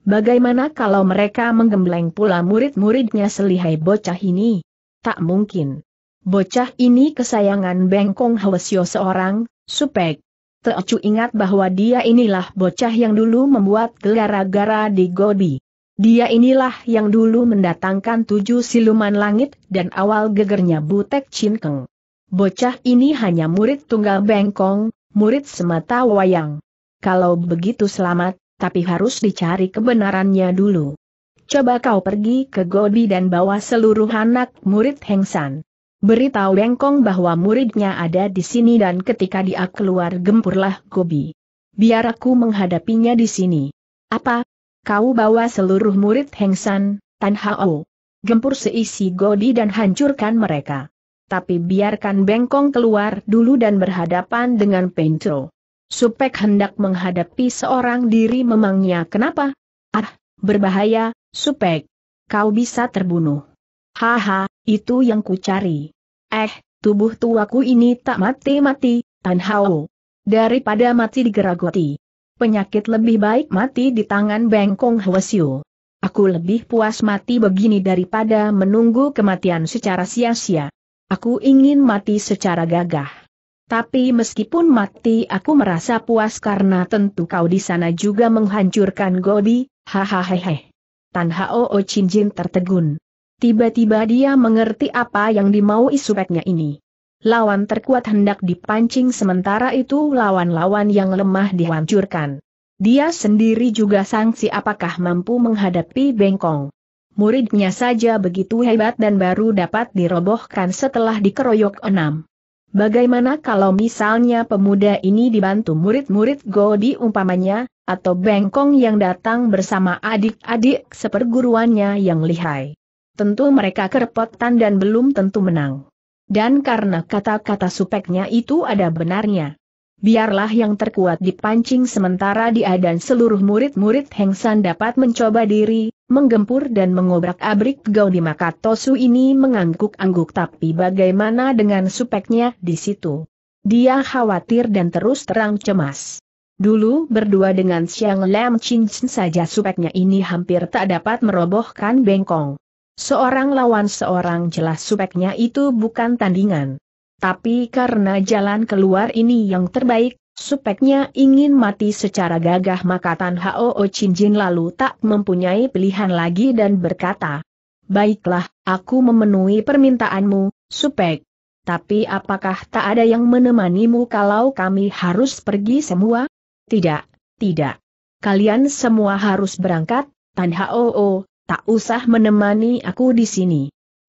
Bagaimana kalau mereka menggembleng pula murid-muridnya selihai bocah ini? Tak mungkin. Bocah ini kesayangan Bengkong Hwasyo seorang, supek. Teocu ingat bahwa dia inilah bocah yang dulu membuat gelara-gara di Gobi. Dia inilah yang dulu mendatangkan tujuh siluman langit dan awal gegernya Butek Cinkeng. Bocah ini hanya murid tunggal Bengkong, murid semata wayang. Kalau begitu selamat, tapi harus dicari kebenarannya dulu. Coba kau pergi ke Gobi dan bawa seluruh anak murid Hengsan. Beritahu Bengkong bahwa muridnya ada di sini dan ketika dia keluar gempurlah Gobi. Biar aku menghadapinya di sini. Apa, kau bawa seluruh murid Hengsan, Tan Hao. Gempur seisi godi dan hancurkan mereka. Tapi biarkan bengkong keluar dulu dan berhadapan dengan Pencro. Supek hendak menghadapi seorang diri memangnya kenapa? Ah, berbahaya, Supek. Kau bisa terbunuh. Haha, itu yang ku cari. Eh, tubuh tuaku ini tak mati-mati, Tan Hao. Daripada mati digeragoti penyakit lebih baik mati di tangan Bengkong Hwasyu. Aku lebih puas mati begini daripada menunggu kematian secara sia-sia. Aku ingin mati secara gagah. Tapi meskipun mati aku merasa puas karena tentu kau di sana juga menghancurkan Gobi. hahaha. Tan Hao Chin Jin tertegun. Tiba-tiba dia mengerti apa yang dimau isupeknya ini lawan terkuat hendak dipancing sementara itu lawan-lawan yang lemah dihancurkan. Dia sendiri juga sangsi apakah mampu menghadapi bengkong. Muridnya saja begitu hebat dan baru dapat dirobohkan setelah dikeroyok enam. Bagaimana kalau misalnya pemuda ini dibantu murid-murid Godi umpamanya, atau Bengkong yang datang bersama adik-adik seperguruannya yang lihai? Tentu mereka kerepotan dan belum tentu menang. Dan karena kata-kata supeknya itu ada benarnya. Biarlah yang terkuat dipancing sementara dia dan seluruh murid-murid Heng San dapat mencoba diri, menggempur dan mengobrak-abrik gaun di Makatosu ini mengangguk-angguk tapi bagaimana dengan supeknya di situ. Dia khawatir dan terus terang cemas. Dulu berdua dengan Xiang Lam Chin saja supeknya ini hampir tak dapat merobohkan bengkong. Seorang lawan seorang jelas supeknya itu bukan tandingan. Tapi karena jalan keluar ini yang terbaik, Supeknya ingin mati secara gagah maka Tan Hao O Jin lalu tak mempunyai pilihan lagi dan berkata, Baiklah, aku memenuhi permintaanmu, Supek. Tapi apakah tak ada yang menemanimu kalau kami harus pergi semua? Tidak, tidak. Kalian semua harus berangkat, Tan Hao O tak usah menemani aku di sini.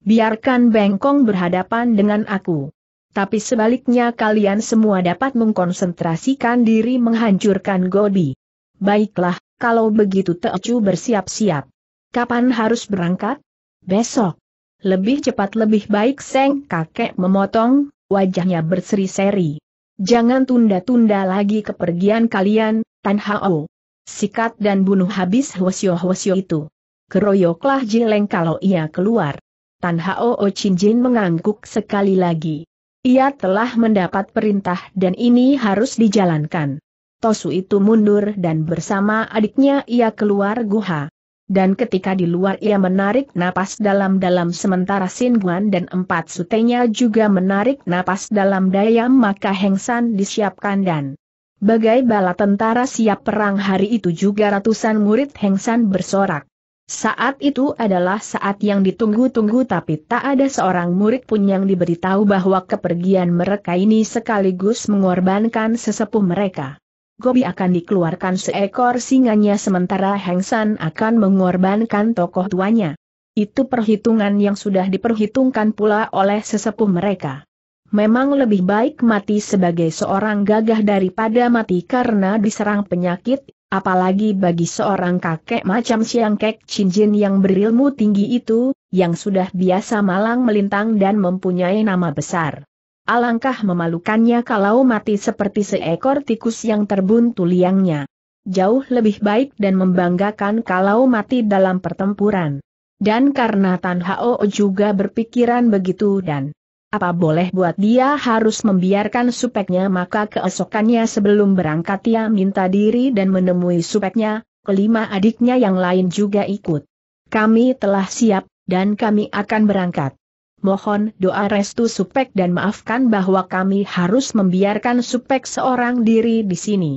Biarkan Bengkong berhadapan dengan aku. Tapi sebaliknya kalian semua dapat mengkonsentrasikan diri menghancurkan Gobi. Baiklah, kalau begitu Teocu bersiap-siap. Kapan harus berangkat? Besok. Lebih cepat lebih baik Seng kakek memotong, wajahnya berseri-seri. Jangan tunda-tunda lagi kepergian kalian, Tan Hao. Sikat dan bunuh habis Hwasyo Hwasyo itu keroyoklah Jileng kalau ia keluar. Tan Hao Chin Jin mengangguk sekali lagi. Ia telah mendapat perintah dan ini harus dijalankan. Tosu itu mundur dan bersama adiknya ia keluar guha. Dan ketika di luar ia menarik napas dalam-dalam sementara Sin Guan dan empat sutenya juga menarik napas dalam dayam maka Heng San disiapkan dan bagai bala tentara siap perang hari itu juga ratusan murid Heng San bersorak. Saat itu adalah saat yang ditunggu-tunggu tapi tak ada seorang murid pun yang diberitahu bahwa kepergian mereka ini sekaligus mengorbankan sesepuh mereka. Gobi akan dikeluarkan seekor singanya sementara Heng San akan mengorbankan tokoh tuanya. Itu perhitungan yang sudah diperhitungkan pula oleh sesepuh mereka. Memang lebih baik mati sebagai seorang gagah daripada mati karena diserang penyakit, Apalagi bagi seorang kakek macam Siang Kek Cinjin yang berilmu tinggi itu, yang sudah biasa malang melintang dan mempunyai nama besar. Alangkah memalukannya kalau mati seperti seekor tikus yang terbuntu liangnya. Jauh lebih baik dan membanggakan kalau mati dalam pertempuran. Dan karena Tan Hao juga berpikiran begitu dan apa boleh buat dia harus membiarkan supeknya maka keesokannya sebelum berangkat ia minta diri dan menemui supeknya, kelima adiknya yang lain juga ikut. Kami telah siap, dan kami akan berangkat. Mohon doa restu supek dan maafkan bahwa kami harus membiarkan supek seorang diri di sini.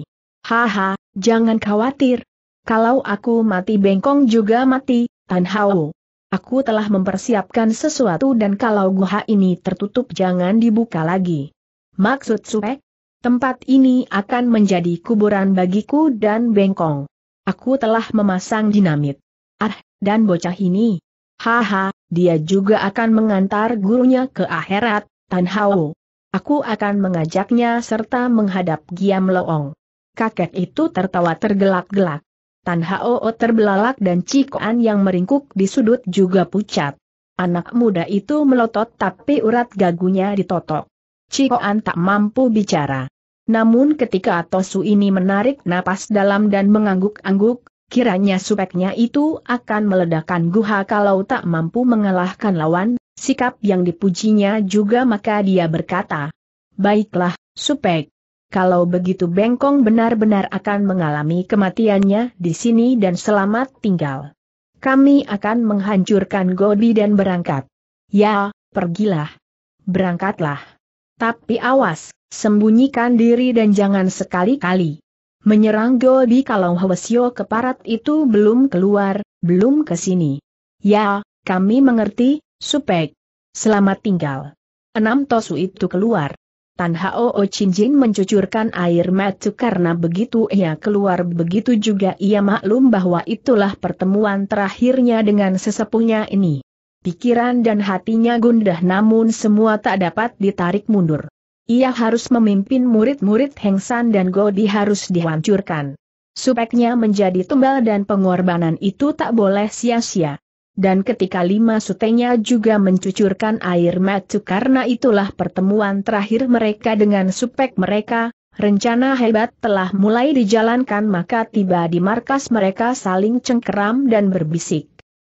Haha, jangan khawatir. Kalau aku mati bengkong juga mati, Tan Hao. Aku telah mempersiapkan sesuatu dan kalau guha ini tertutup jangan dibuka lagi. Maksud Supek? Tempat ini akan menjadi kuburan bagiku dan bengkong. Aku telah memasang dinamit. Ah, dan bocah ini. Haha, dia juga akan mengantar gurunya ke akhirat, Tan Hao. Aku akan mengajaknya serta menghadap Giam Loong. Kakek itu tertawa tergelak-gelak. Tan Hao terbelalak dan Cikoan yang meringkuk di sudut juga pucat. Anak muda itu melotot tapi urat gagunya ditotok. Cikoan tak mampu bicara. Namun ketika Tosu ini menarik napas dalam dan mengangguk-angguk, kiranya supeknya itu akan meledakkan guha kalau tak mampu mengalahkan lawan, sikap yang dipujinya juga maka dia berkata, Baiklah, supek, kalau begitu Bengkong benar-benar akan mengalami kematiannya di sini dan selamat tinggal. Kami akan menghancurkan Gobi dan berangkat. Ya, pergilah. Berangkatlah. Tapi awas, sembunyikan diri dan jangan sekali-kali. Menyerang Gobi kalau Hwasyo keparat itu belum keluar, belum ke sini. Ya, kami mengerti, Supek. Selamat tinggal. Enam Tosu itu keluar. Tan Hao Jin mencucurkan air mata karena begitu ia keluar begitu juga ia maklum bahwa itulah pertemuan terakhirnya dengan sesepuhnya ini. Pikiran dan hatinya gundah namun semua tak dapat ditarik mundur. Ia harus memimpin murid-murid Heng San dan Godi harus dihancurkan. Supeknya menjadi tumbal dan pengorbanan itu tak boleh sia-sia dan ketika lima sutenya juga mencucurkan air mata, karena itulah pertemuan terakhir mereka dengan supek mereka, rencana hebat telah mulai dijalankan maka tiba di markas mereka saling cengkeram dan berbisik.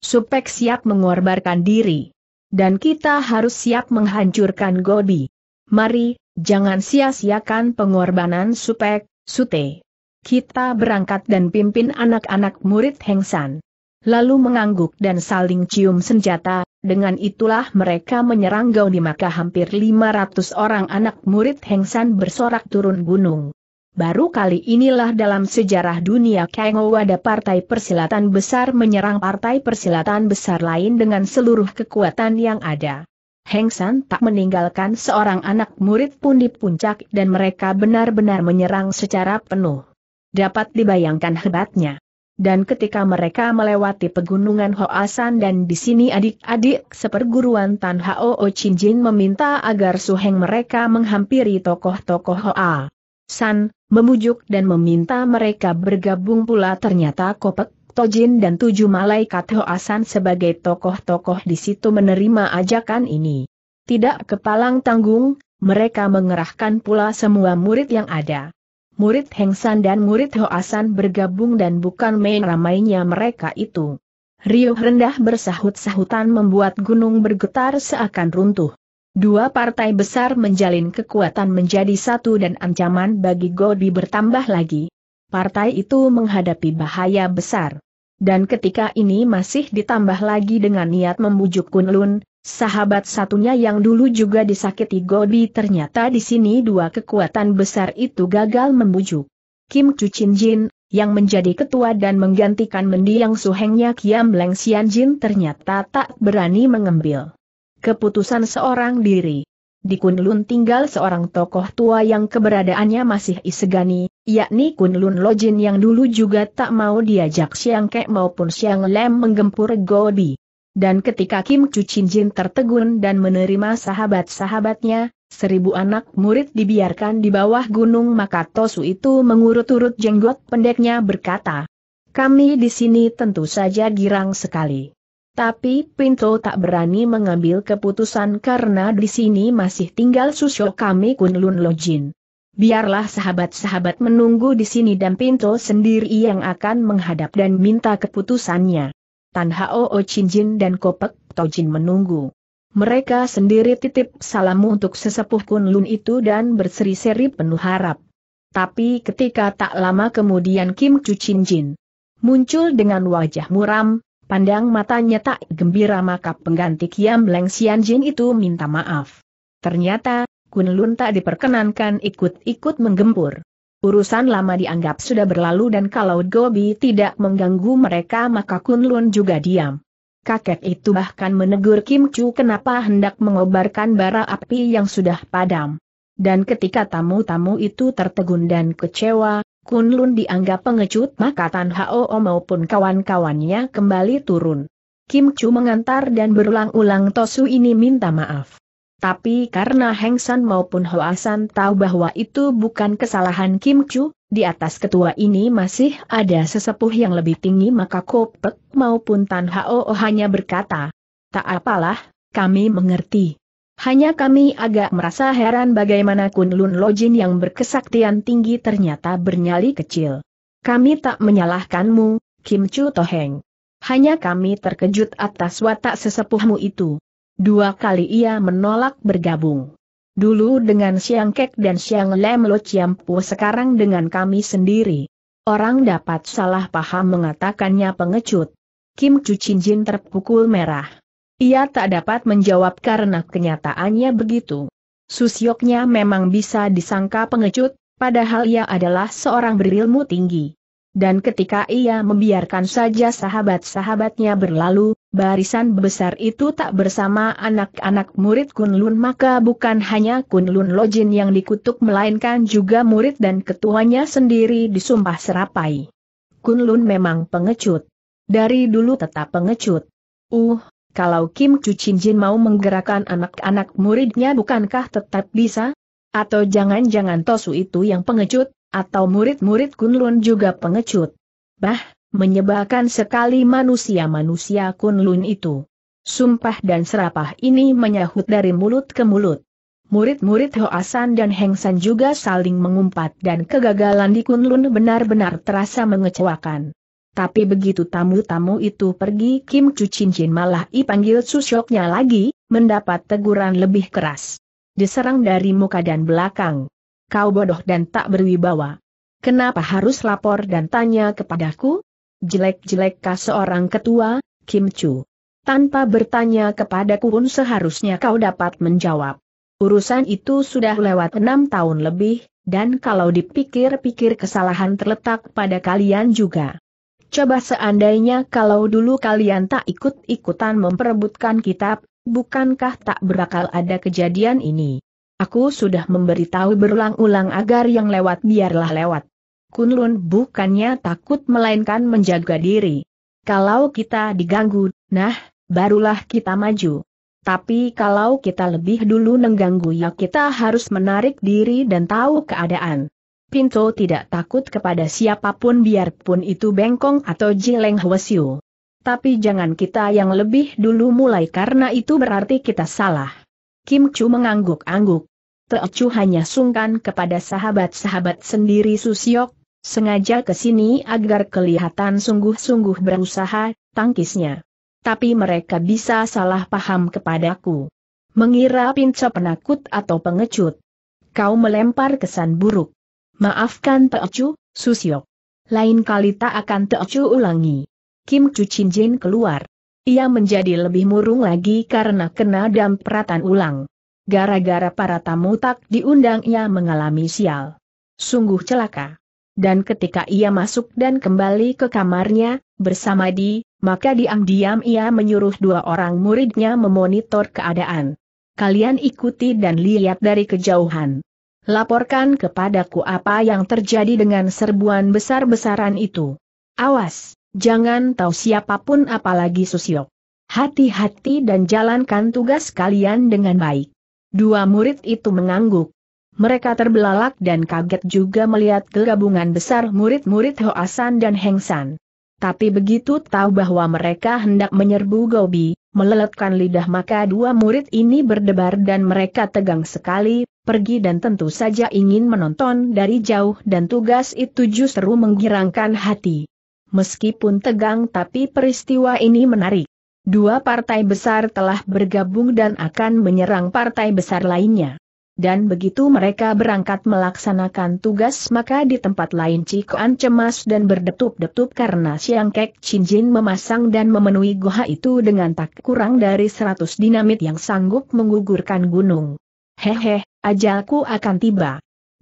Supek siap mengorbankan diri. Dan kita harus siap menghancurkan Gobi. Mari, jangan sia-siakan pengorbanan Supek, Sute. Kita berangkat dan pimpin anak-anak murid Hengsan lalu mengangguk dan saling cium senjata, dengan itulah mereka menyerang di maka hampir 500 orang anak murid Heng San bersorak turun gunung. Baru kali inilah dalam sejarah dunia Kengo ada partai persilatan besar menyerang partai persilatan besar lain dengan seluruh kekuatan yang ada. Heng San tak meninggalkan seorang anak murid pun di puncak dan mereka benar-benar menyerang secara penuh. Dapat dibayangkan hebatnya. Dan ketika mereka melewati pegunungan Hoasan dan di sini adik-adik seperguruan Tan Hao Chinjin meminta agar suheng mereka menghampiri tokoh-tokoh Hoa San, memujuk dan meminta mereka bergabung pula ternyata Kopek, Tojin dan tujuh malaikat Hoasan sebagai tokoh-tokoh di situ menerima ajakan ini. Tidak kepalang tanggung, mereka mengerahkan pula semua murid yang ada murid Hengsan dan murid Hoasan bergabung dan bukan main ramainya mereka itu. Riuh rendah bersahut-sahutan membuat gunung bergetar seakan runtuh. Dua partai besar menjalin kekuatan menjadi satu dan ancaman bagi Godi bertambah lagi. Partai itu menghadapi bahaya besar. Dan ketika ini masih ditambah lagi dengan niat membujuk Kunlun, Sahabat satunya yang dulu juga disakiti Gobi ternyata di sini dua kekuatan besar itu gagal membujuk. Kim Chuchin Jin, yang menjadi ketua dan menggantikan mendiang suhengnya Kiam Leng Xian Jin ternyata tak berani mengambil keputusan seorang diri. Di Kunlun tinggal seorang tokoh tua yang keberadaannya masih isegani, yakni Kunlun Lojin yang dulu juga tak mau diajak Siang Kek maupun Siang Lem menggempur Gobi. Dan ketika Kim Chu Chin Jin tertegun dan menerima sahabat-sahabatnya, seribu anak murid dibiarkan di bawah gunung maka Tosu itu mengurut-urut jenggot pendeknya berkata, kami di sini tentu saja girang sekali. Tapi Pinto tak berani mengambil keputusan karena di sini masih tinggal susyo kami Kunlun Lojin. Biarlah sahabat-sahabat menunggu di sini dan Pinto sendiri yang akan menghadap dan minta keputusannya. Tan Hao O oh Chin Jin dan Kopek Jin menunggu. Mereka sendiri titip salammu untuk sesepuh Kun Lun itu dan berseri-seri penuh harap. Tapi ketika tak lama kemudian Kim Chu Chin Jin muncul dengan wajah muram, pandang matanya tak gembira maka pengganti Kiam Leng Xian Jin itu minta maaf. Ternyata, Kun Lun tak diperkenankan ikut-ikut menggempur. Urusan lama dianggap sudah berlalu dan kalau Gobi tidak mengganggu mereka maka Kunlun juga diam. Kakek itu bahkan menegur Kim Chu kenapa hendak mengobarkan bara api yang sudah padam. Dan ketika tamu-tamu itu tertegun dan kecewa, Kunlun dianggap pengecut maka Tan Hao maupun kawan-kawannya kembali turun. Kim Chu mengantar dan berulang-ulang Tosu ini minta maaf. Tapi karena Heng San maupun Hoa San tahu bahwa itu bukan kesalahan Kim Chu, di atas ketua ini masih ada sesepuh yang lebih tinggi maka Kopek maupun Tan Hao hanya berkata, tak apalah, kami mengerti. Hanya kami agak merasa heran bagaimana Kun Kunlun Lojin yang berkesaktian tinggi ternyata bernyali kecil. Kami tak menyalahkanmu, Kim Chu Toheng. Hanya kami terkejut atas watak sesepuhmu itu. Dua kali ia menolak bergabung. Dulu dengan Siang Kek dan Siang Lem Lo Chiampu sekarang dengan kami sendiri. Orang dapat salah paham mengatakannya pengecut. Kim Chu Chin Jin terpukul merah. Ia tak dapat menjawab karena kenyataannya begitu. Susyoknya memang bisa disangka pengecut, padahal ia adalah seorang berilmu tinggi. Dan ketika ia membiarkan saja sahabat-sahabatnya berlalu, barisan besar itu tak bersama anak-anak murid Kunlun maka bukan hanya Kunlun Lojin yang dikutuk melainkan juga murid dan ketuanya sendiri disumpah serapai. Kunlun memang pengecut. Dari dulu tetap pengecut. Uh, kalau Kim Chu Chin Jin mau menggerakkan anak-anak muridnya bukankah tetap bisa? Atau jangan-jangan Tosu itu yang pengecut, atau murid-murid Kunlun juga pengecut. Bah, Menyebalkan sekali manusia-manusia kunlun itu. Sumpah dan serapah ini menyahut dari mulut ke mulut. Murid-murid Hoasan dan Hengsan juga saling mengumpat dan kegagalan di Kunlun benar-benar terasa mengecewakan. Tapi begitu tamu-tamu itu pergi Kim Chu Cincin malah dipanggil susyoknya lagi, mendapat teguran lebih keras. Diserang dari muka dan belakang. Kau bodoh dan tak berwibawa. Kenapa harus lapor dan tanya kepadaku? jelek-jelekkah seorang ketua, Kim Chu? Tanpa bertanya kepadaku pun seharusnya kau dapat menjawab. Urusan itu sudah lewat enam tahun lebih, dan kalau dipikir-pikir kesalahan terletak pada kalian juga. Coba seandainya kalau dulu kalian tak ikut-ikutan memperebutkan kitab, bukankah tak berakal ada kejadian ini? Aku sudah memberitahu berulang-ulang agar yang lewat biarlah lewat. Kunlun bukannya takut melainkan menjaga diri. Kalau kita diganggu, nah, barulah kita maju. Tapi kalau kita lebih dulu mengganggu ya kita harus menarik diri dan tahu keadaan. Pinto tidak takut kepada siapapun biarpun itu bengkong atau jileng hwesiu. Tapi jangan kita yang lebih dulu mulai karena itu berarti kita salah. Kim Chu mengangguk-angguk. Chu hanya sungkan kepada sahabat-sahabat sendiri Susiok, Sengaja ke sini agar kelihatan sungguh-sungguh berusaha, tangkisnya. Tapi mereka bisa salah paham kepadaku. Mengira pinca penakut atau pengecut. Kau melempar kesan buruk. Maafkan Teocu, Susyok. Lain kali tak akan Teocu ulangi. Kim Chu Chin keluar. Ia menjadi lebih murung lagi karena kena dampratan ulang. Gara-gara para tamu tak diundang ia mengalami sial. Sungguh celaka dan ketika ia masuk dan kembali ke kamarnya, bersama Di, maka diam-diam ia menyuruh dua orang muridnya memonitor keadaan. Kalian ikuti dan lihat dari kejauhan. Laporkan kepadaku apa yang terjadi dengan serbuan besar-besaran itu. Awas, jangan tahu siapapun apalagi Susio. Hati-hati dan jalankan tugas kalian dengan baik. Dua murid itu mengangguk mereka terbelalak dan kaget juga melihat kegabungan besar murid-murid Hoasan dan Hengsan. Tapi begitu tahu bahwa mereka hendak menyerbu Gobi, meleletkan lidah maka dua murid ini berdebar dan mereka tegang sekali, pergi dan tentu saja ingin menonton dari jauh dan tugas itu justru menggirangkan hati. Meskipun tegang tapi peristiwa ini menarik. Dua partai besar telah bergabung dan akan menyerang partai besar lainnya dan begitu mereka berangkat melaksanakan tugas maka di tempat lain Cikoan cemas dan berdetup-detup karena Siang Kek Jin memasang dan memenuhi goha itu dengan tak kurang dari 100 dinamit yang sanggup menggugurkan gunung. Hehe, ajalku akan tiba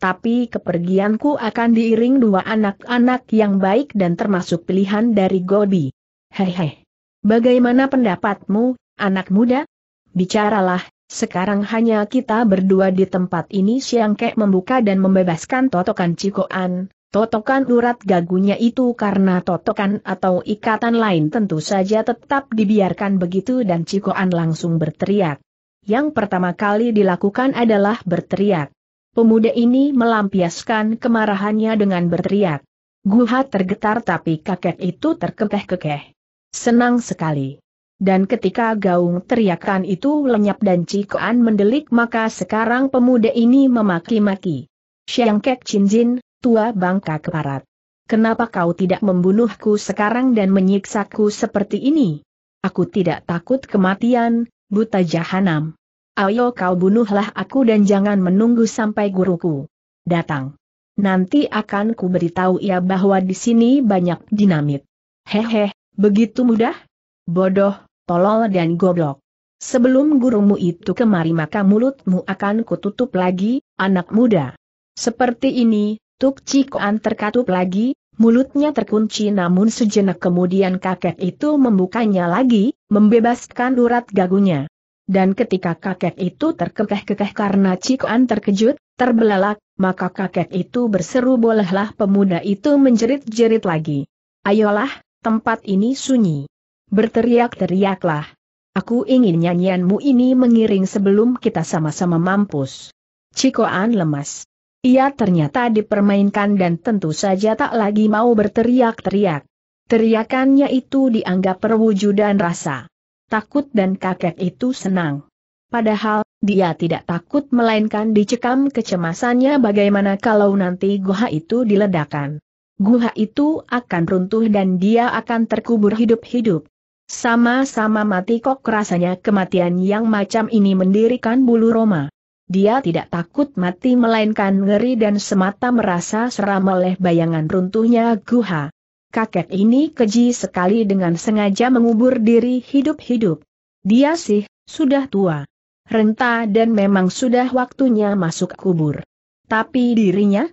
tapi kepergianku akan diiring dua anak-anak yang baik dan termasuk pilihan dari Gobi. Hehe. Bagaimana pendapatmu, anak muda? Bicaralah, sekarang hanya kita berdua di tempat ini Siang Kek membuka dan membebaskan totokan cikoan, Totokan urat gagunya itu karena totokan atau ikatan lain tentu saja tetap dibiarkan begitu dan Cikoan langsung berteriak. Yang pertama kali dilakukan adalah berteriak. Pemuda ini melampiaskan kemarahannya dengan berteriak. Guha tergetar tapi kakek itu terkekeh-kekeh. Senang sekali. Dan ketika gaung teriakan itu lenyap dan Cikoan mendelik maka sekarang pemuda ini memaki-maki. Siang Kek Jin, tua bangka keparat. Kenapa kau tidak membunuhku sekarang dan menyiksaku seperti ini? Aku tidak takut kematian, buta jahanam. Ayo kau bunuhlah aku dan jangan menunggu sampai guruku datang. Nanti akan ku beritahu ia bahwa di sini banyak dinamit. Hehe, begitu mudah? Bodoh, tolol dan goblok. Sebelum gurumu itu kemari maka mulutmu akan kututup lagi, anak muda. Seperti ini, Tuk Cikoan terkatup lagi, mulutnya terkunci namun sejenak kemudian kakek itu membukanya lagi, membebaskan urat gagunya. Dan ketika kakek itu terkekeh-kekeh karena Cikoan terkejut, terbelalak, maka kakek itu berseru bolehlah pemuda itu menjerit-jerit lagi. Ayolah, tempat ini sunyi berteriak-teriaklah. Aku ingin nyanyianmu ini mengiring sebelum kita sama-sama mampus. Cikoan lemas. Ia ternyata dipermainkan dan tentu saja tak lagi mau berteriak-teriak. Teriakannya itu dianggap perwujudan rasa. Takut dan kakek itu senang. Padahal, dia tidak takut melainkan dicekam kecemasannya bagaimana kalau nanti Guha itu diledakan. Guha itu akan runtuh dan dia akan terkubur hidup-hidup. Sama-sama mati kok rasanya kematian yang macam ini mendirikan bulu Roma. Dia tidak takut mati melainkan ngeri dan semata merasa seram oleh bayangan runtuhnya guha. Kakek ini keji sekali dengan sengaja mengubur diri hidup-hidup. Dia sih, sudah tua. Renta dan memang sudah waktunya masuk kubur. Tapi dirinya?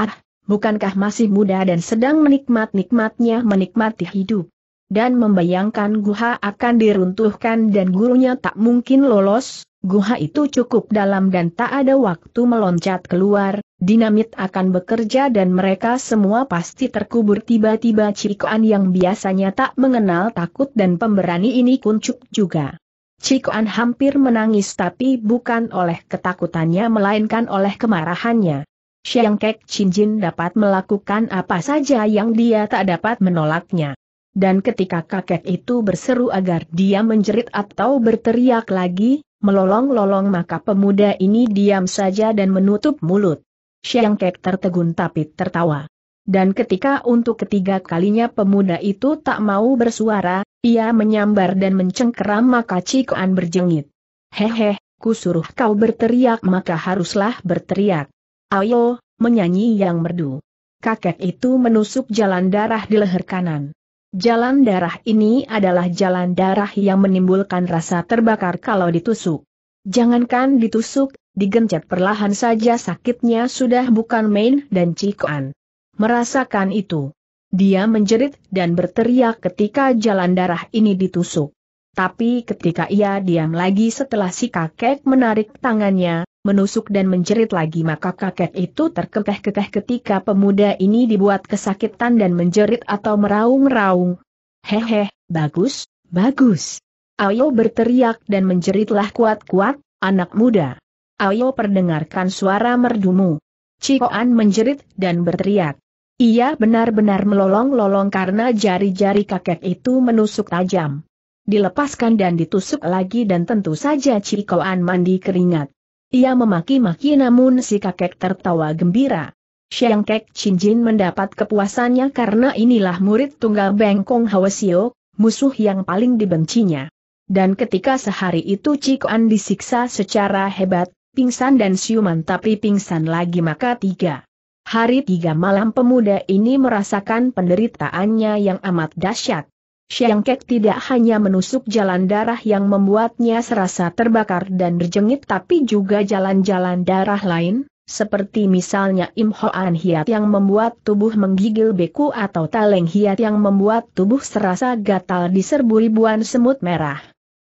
Ah, bukankah masih muda dan sedang menikmat-nikmatnya menikmati hidup? dan membayangkan guha akan diruntuhkan dan gurunya tak mungkin lolos, guha itu cukup dalam dan tak ada waktu meloncat keluar, dinamit akan bekerja dan mereka semua pasti terkubur tiba-tiba Cikoan yang biasanya tak mengenal takut dan pemberani ini kuncup juga. Cikoan hampir menangis tapi bukan oleh ketakutannya melainkan oleh kemarahannya. Siang Kek Jin dapat melakukan apa saja yang dia tak dapat menolaknya dan ketika kakek itu berseru agar dia menjerit atau berteriak lagi, melolong-lolong maka pemuda ini diam saja dan menutup mulut. Siang Kek tertegun tapi tertawa. Dan ketika untuk ketiga kalinya pemuda itu tak mau bersuara, ia menyambar dan mencengkeram maka Cikoan berjengit. Hehe, ku suruh kau berteriak maka haruslah berteriak. Ayo, menyanyi yang merdu. Kakek itu menusuk jalan darah di leher kanan. Jalan darah ini adalah jalan darah yang menimbulkan rasa terbakar kalau ditusuk. Jangankan ditusuk, digencet perlahan saja sakitnya sudah bukan main dan cikoan. Merasakan itu. Dia menjerit dan berteriak ketika jalan darah ini ditusuk. Tapi ketika ia diam lagi setelah si kakek menarik tangannya, menusuk dan menjerit lagi maka kakek itu terkekeh-kekeh ketika pemuda ini dibuat kesakitan dan menjerit atau meraung-raung. Hehe, bagus, bagus. Ayo berteriak dan menjeritlah kuat-kuat, anak muda. Ayo perdengarkan suara merdumu. Cikoan menjerit dan berteriak. Ia benar-benar melolong-lolong karena jari-jari kakek itu menusuk tajam dilepaskan dan ditusuk lagi dan tentu saja Cikoan mandi keringat. Ia memaki-maki namun si kakek tertawa gembira. Siang Kek Chin Jin mendapat kepuasannya karena inilah murid tunggal Bengkong Hawasio, musuh yang paling dibencinya. Dan ketika sehari itu Cikuan disiksa secara hebat, pingsan dan siuman tapi pingsan lagi maka tiga. Hari tiga malam pemuda ini merasakan penderitaannya yang amat dahsyat. Xiang Kek tidak hanya menusuk jalan darah yang membuatnya serasa terbakar dan berjengit tapi juga jalan-jalan darah lain, seperti misalnya Im Hoan Hiat yang membuat tubuh menggigil beku atau Taleng Hiat yang membuat tubuh serasa gatal di serbu ribuan semut merah.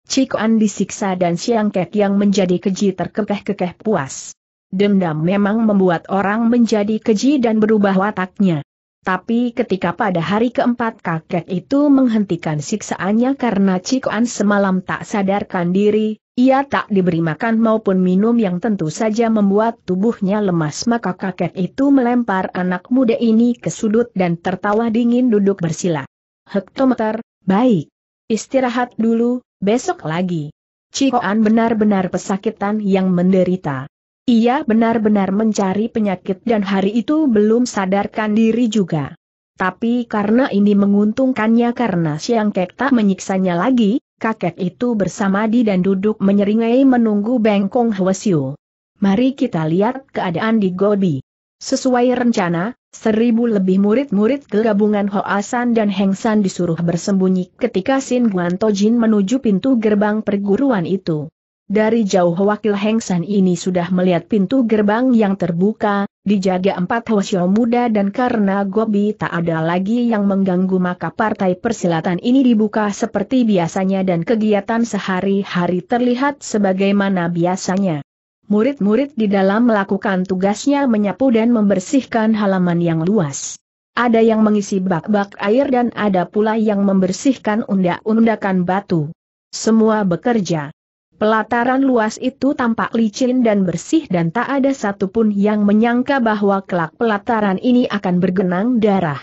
Cikuan disiksa dan Xiang Kek yang menjadi keji terkekeh-kekeh puas. Dendam memang membuat orang menjadi keji dan berubah wataknya. Tapi ketika pada hari keempat kakek itu menghentikan siksaannya karena Cikuan semalam tak sadarkan diri, ia tak diberi makan maupun minum yang tentu saja membuat tubuhnya lemas maka kakek itu melempar anak muda ini ke sudut dan tertawa dingin duduk bersila. Hektometer, baik. Istirahat dulu, besok lagi. Cikuan benar-benar pesakitan yang menderita. Ia benar-benar mencari penyakit dan hari itu belum sadarkan diri juga. Tapi karena ini menguntungkannya karena Siang Kek tak menyiksanya lagi, kakek itu bersama di dan duduk menyeringai menunggu Bengkong Hwasyu. Mari kita lihat keadaan di Gobi. Sesuai rencana, seribu lebih murid-murid gabungan Hoasan dan Hengsan disuruh bersembunyi ketika Sin Guantojin menuju pintu gerbang perguruan itu. Dari jauh wakil Heng ini sudah melihat pintu gerbang yang terbuka, dijaga empat Hwasyo muda dan karena Gobi tak ada lagi yang mengganggu maka partai persilatan ini dibuka seperti biasanya dan kegiatan sehari-hari terlihat sebagaimana biasanya. Murid-murid di dalam melakukan tugasnya menyapu dan membersihkan halaman yang luas. Ada yang mengisi bak-bak air dan ada pula yang membersihkan undak-undakan batu. Semua bekerja. Pelataran luas itu tampak licin dan bersih dan tak ada satupun yang menyangka bahwa kelak pelataran ini akan bergenang darah.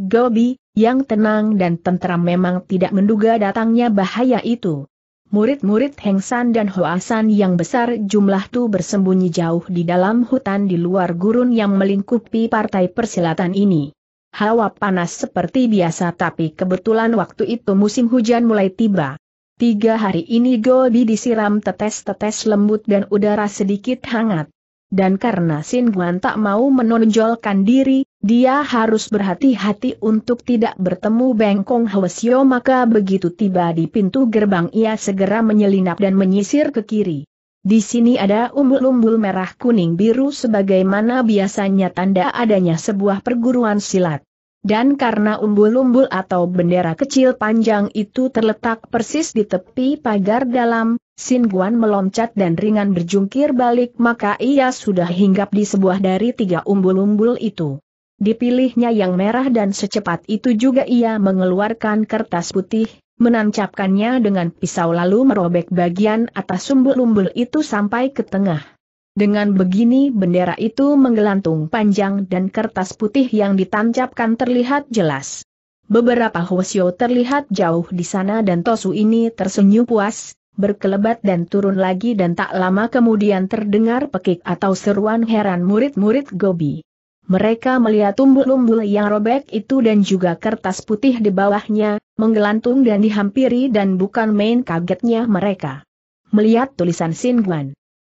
Gobi, yang tenang dan tentram memang tidak menduga datangnya bahaya itu. Murid-murid Hengsan dan Hoasan yang besar jumlah tuh bersembunyi jauh di dalam hutan di luar gurun yang melingkupi partai persilatan ini. Hawa panas seperti biasa tapi kebetulan waktu itu musim hujan mulai tiba. Tiga hari ini Gobi disiram tetes-tetes lembut dan udara sedikit hangat. Dan karena Sin Guan tak mau menonjolkan diri, dia harus berhati-hati untuk tidak bertemu Bengkong Hwasyo maka begitu tiba di pintu gerbang ia segera menyelinap dan menyisir ke kiri. Di sini ada umbul-umbul merah kuning biru sebagaimana biasanya tanda adanya sebuah perguruan silat. Dan karena umbul-umbul atau bendera kecil panjang itu terletak persis di tepi pagar dalam, Sin Guan meloncat dan ringan berjungkir balik maka ia sudah hinggap di sebuah dari tiga umbul-umbul itu. Dipilihnya yang merah dan secepat itu juga ia mengeluarkan kertas putih, menancapkannya dengan pisau lalu merobek bagian atas umbul-umbul itu sampai ke tengah. Dengan begini bendera itu menggelantung panjang dan kertas putih yang ditancapkan terlihat jelas. Beberapa Hwasyo terlihat jauh di sana dan Tosu ini tersenyum puas, berkelebat dan turun lagi dan tak lama kemudian terdengar pekik atau seruan heran murid-murid Gobi. Mereka melihat umbul-umbul yang robek itu dan juga kertas putih di bawahnya, menggelantung dan dihampiri dan bukan main kagetnya mereka. Melihat tulisan Sin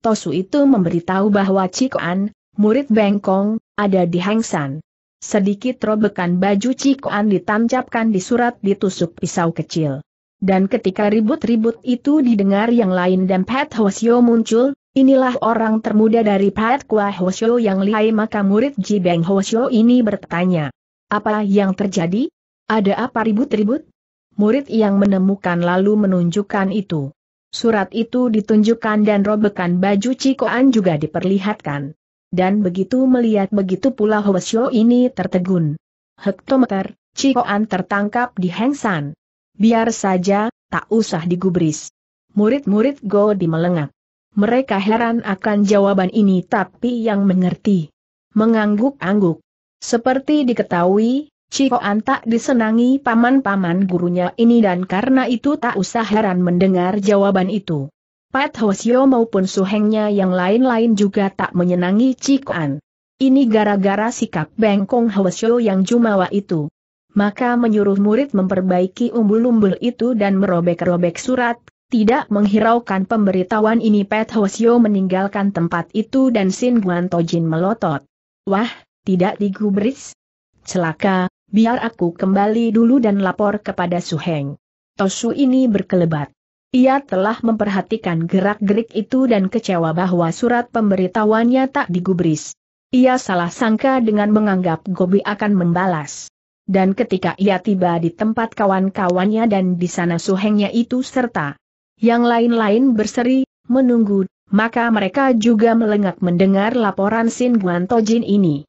Tosu itu memberitahu bahwa Cikoan, murid Bengkong, ada di Hengsan. Sedikit robekan baju Cikoan ditancapkan di surat ditusuk pisau kecil. Dan ketika ribut-ribut itu didengar yang lain dan Pat Hwasyo muncul, inilah orang termuda dari Pat Kwa Hoshio yang lihai maka murid Ji Beng Hoshio ini bertanya. Apa yang terjadi? Ada apa ribut-ribut? Murid yang menemukan lalu menunjukkan itu. Surat itu ditunjukkan dan robekan baju Cikoan juga diperlihatkan. Dan begitu melihat begitu pula Hwasyo ini tertegun. Hektometer, Cikoan tertangkap di Hengsan. Biar saja, tak usah digubris. Murid-murid Go di melengak. Mereka heran akan jawaban ini tapi yang mengerti. Mengangguk-angguk. Seperti diketahui, Cikoan tak disenangi paman-paman gurunya ini dan karena itu tak usah heran mendengar jawaban itu. Pat Hosio maupun suhengnya yang lain-lain juga tak menyenangi Cikoan. Ini gara-gara sikap bengkong Hosio yang jumawa itu maka menyuruh murid memperbaiki umbul-umbul itu dan merobek-robek surat, tidak menghiraukan pemberitahuan ini Pat Hosio meninggalkan tempat itu dan Sin Guan Tojin melotot. Wah, tidak digubris? Celaka, Biar aku kembali dulu dan lapor kepada Suheng. Tosu ini berkelebat. Ia telah memperhatikan gerak-gerik itu dan kecewa bahwa surat pemberitahuannya tak digubris. Ia salah sangka dengan menganggap Gobi akan membalas. Dan ketika ia tiba di tempat kawan-kawannya dan di sana suhengnya itu serta yang lain-lain berseri, menunggu, maka mereka juga melengak mendengar laporan Sin Guantojin ini.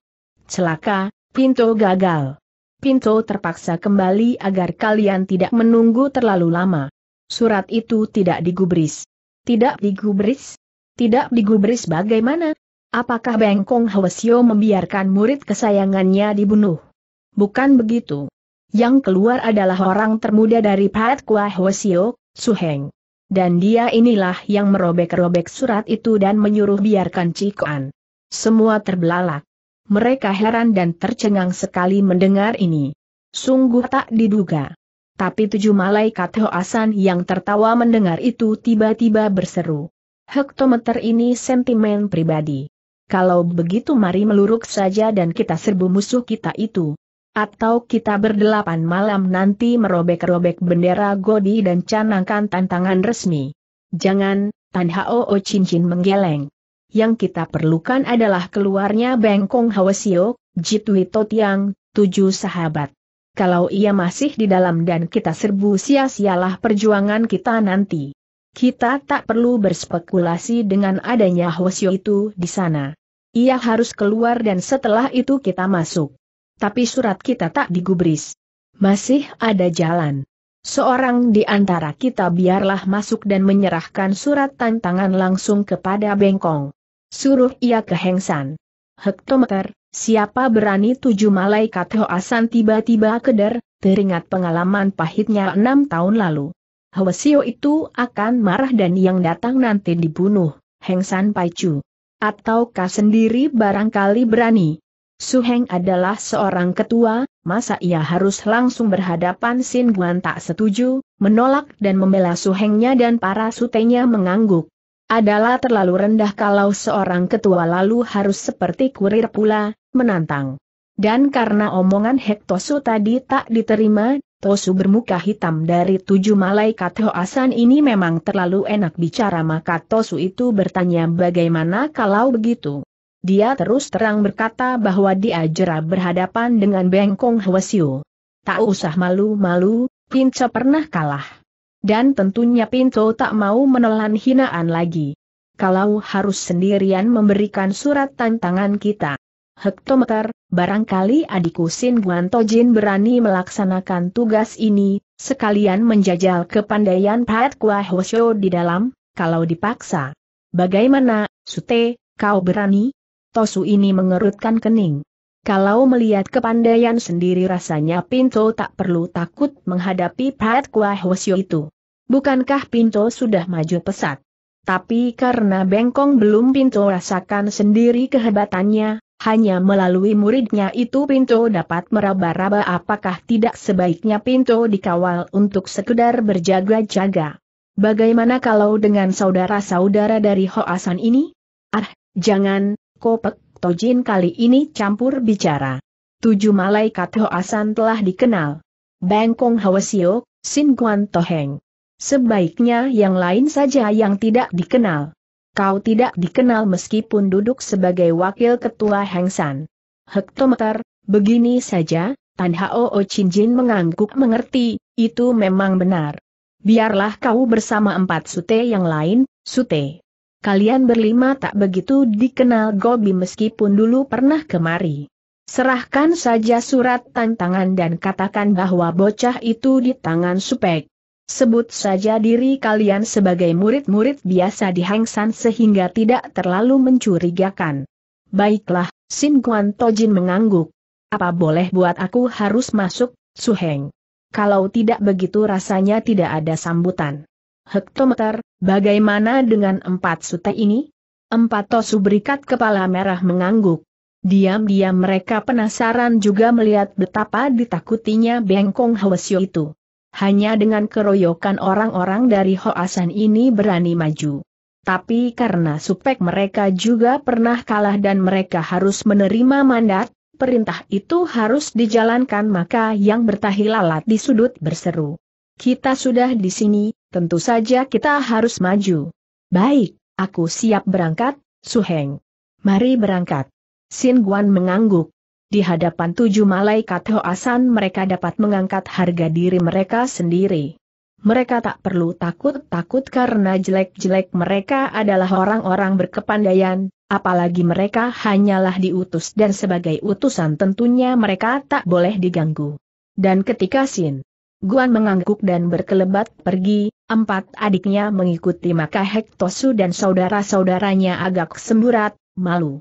Celaka, pintu gagal. Pinto terpaksa kembali agar kalian tidak menunggu terlalu lama. Surat itu tidak digubris. Tidak digubris? Tidak digubris bagaimana? Apakah Bengkong Hwasyo membiarkan murid kesayangannya dibunuh? Bukan begitu. Yang keluar adalah orang termuda dari Pat Kua Hwasyo, Suheng. Dan dia inilah yang merobek-robek surat itu dan menyuruh biarkan Cikoan. Semua terbelalak. Mereka heran dan tercengang sekali mendengar ini. Sungguh tak diduga. Tapi tujuh malaikat Hoasan yang tertawa mendengar itu tiba-tiba berseru. Hektometer ini sentimen pribadi. Kalau begitu mari meluruk saja dan kita serbu musuh kita itu. Atau kita berdelapan malam nanti merobek-robek bendera Godi dan canangkan tantangan resmi. Jangan, Tan Hao Cincin menggeleng. Yang kita perlukan adalah keluarnya Bengkong Hawasio, Jitwi Totiang, tujuh sahabat. Kalau ia masih di dalam dan kita serbu sia-sialah perjuangan kita nanti. Kita tak perlu berspekulasi dengan adanya Hawasio itu di sana. Ia harus keluar dan setelah itu kita masuk. Tapi surat kita tak digubris. Masih ada jalan. Seorang di antara kita biarlah masuk dan menyerahkan surat tantangan langsung kepada Bengkong. Suruh ia ke Hengsan. Hektometer, siapa berani tujuh malaikat Hoasan tiba-tiba keder, teringat pengalaman pahitnya enam tahun lalu. Hwasio itu akan marah dan yang datang nanti dibunuh, Hengsan Paicu. Ataukah sendiri barangkali berani? Su Heng adalah seorang ketua, masa ia harus langsung berhadapan Sin Guan tak setuju, menolak dan membela Su Hengnya dan para sutenya mengangguk adalah terlalu rendah kalau seorang ketua lalu harus seperti kurir pula, menantang. Dan karena omongan Hektosu tadi tak diterima, Tosu bermuka hitam dari tujuh malaikat Hoasan ini memang terlalu enak bicara maka Tosu itu bertanya bagaimana kalau begitu. Dia terus terang berkata bahwa dia jera berhadapan dengan Bengkong Hwasyu. Tak usah malu-malu, Pinca pernah kalah. Dan tentunya Pinto tak mau menelan hinaan lagi. Kalau harus sendirian memberikan surat tantangan kita. Hektometer, barangkali adikku Sin Guantojin berani melaksanakan tugas ini, sekalian menjajal kepandaian Pat Kua di dalam, kalau dipaksa. Bagaimana, Sute, kau berani? Tosu ini mengerutkan kening. Kalau melihat kepandaian sendiri rasanya Pinto tak perlu takut menghadapi Pat Kwa Hwasyo itu. Bukankah Pinto sudah maju pesat? Tapi karena bengkong belum Pinto rasakan sendiri kehebatannya, hanya melalui muridnya itu Pinto dapat meraba-raba apakah tidak sebaiknya Pinto dikawal untuk sekedar berjaga-jaga. Bagaimana kalau dengan saudara-saudara dari Hoasan ini? Ah, jangan, Kopek, Tojin kali ini campur bicara. Tujuh malaikat Hoasan telah dikenal. Bengkong Hawasio, Sin Guan Toheng. Sebaiknya yang lain saja yang tidak dikenal. Kau tidak dikenal meskipun duduk sebagai wakil ketua Hengsan. Hektometer, begini saja, Tan Hao Chin Jin mengangguk mengerti, itu memang benar. Biarlah kau bersama empat sute yang lain, sute kalian berlima tak begitu dikenal Gobi meskipun dulu pernah kemari. Serahkan saja surat tantangan dan katakan bahwa bocah itu di tangan supek. Sebut saja diri kalian sebagai murid-murid biasa di Hengsan sehingga tidak terlalu mencurigakan. Baiklah, Sin Kuan Tojin mengangguk. Apa boleh buat aku harus masuk, Su Heng. Kalau tidak begitu rasanya tidak ada sambutan hektometer, bagaimana dengan empat sute ini? Empat tosu berikat kepala merah mengangguk. Diam-diam mereka penasaran juga melihat betapa ditakutinya bengkong Hwasyo itu. Hanya dengan keroyokan orang-orang dari Hoasan ini berani maju. Tapi karena supek mereka juga pernah kalah dan mereka harus menerima mandat, perintah itu harus dijalankan maka yang bertahi di sudut berseru. Kita sudah di sini, tentu saja kita harus maju. Baik, aku siap berangkat, Su Heng. Mari berangkat. Sin Guan mengangguk. Di hadapan tujuh malaikat Hoasan mereka dapat mengangkat harga diri mereka sendiri. Mereka tak perlu takut-takut karena jelek-jelek mereka adalah orang-orang berkepandaian, apalagi mereka hanyalah diutus dan sebagai utusan tentunya mereka tak boleh diganggu. Dan ketika Sin Guan mengangguk dan berkelebat pergi, empat adiknya mengikuti maka Hektosu dan saudara-saudaranya agak semburat, malu.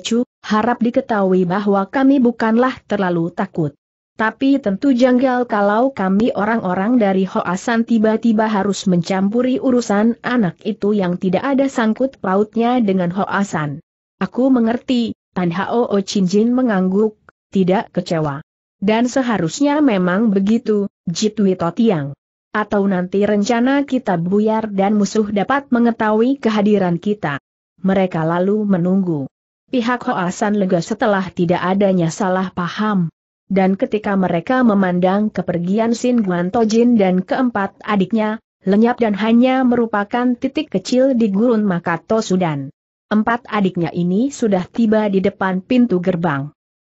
Chu, harap diketahui bahwa kami bukanlah terlalu takut. Tapi tentu janggal kalau kami orang-orang dari Hoasan tiba-tiba harus mencampuri urusan anak itu yang tidak ada sangkut pautnya dengan Hoasan. Aku mengerti, Tan Hao Chin Jin mengangguk, tidak kecewa. Dan seharusnya memang begitu, Jitwi Totiang. Atau nanti rencana kita buyar dan musuh dapat mengetahui kehadiran kita. Mereka lalu menunggu. Pihak Hoasan lega setelah tidak adanya salah paham. Dan ketika mereka memandang kepergian Sin Guan Tojin dan keempat adiknya, lenyap dan hanya merupakan titik kecil di gurun Makato Sudan. Empat adiknya ini sudah tiba di depan pintu gerbang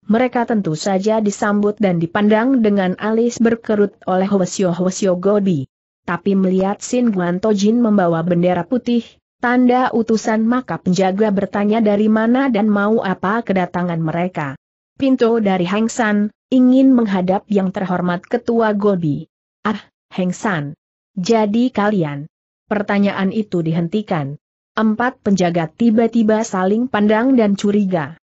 mereka tentu saja disambut dan dipandang dengan alis berkerut oleh Hwasyo-Hwasyo Gobi. Tapi melihat Sin Guanto Jin membawa bendera putih, tanda utusan maka penjaga bertanya dari mana dan mau apa kedatangan mereka. Pinto dari Heng San, ingin menghadap yang terhormat ketua Gobi. Ah, Heng San. Jadi kalian. Pertanyaan itu dihentikan. Empat penjaga tiba-tiba saling pandang dan curiga.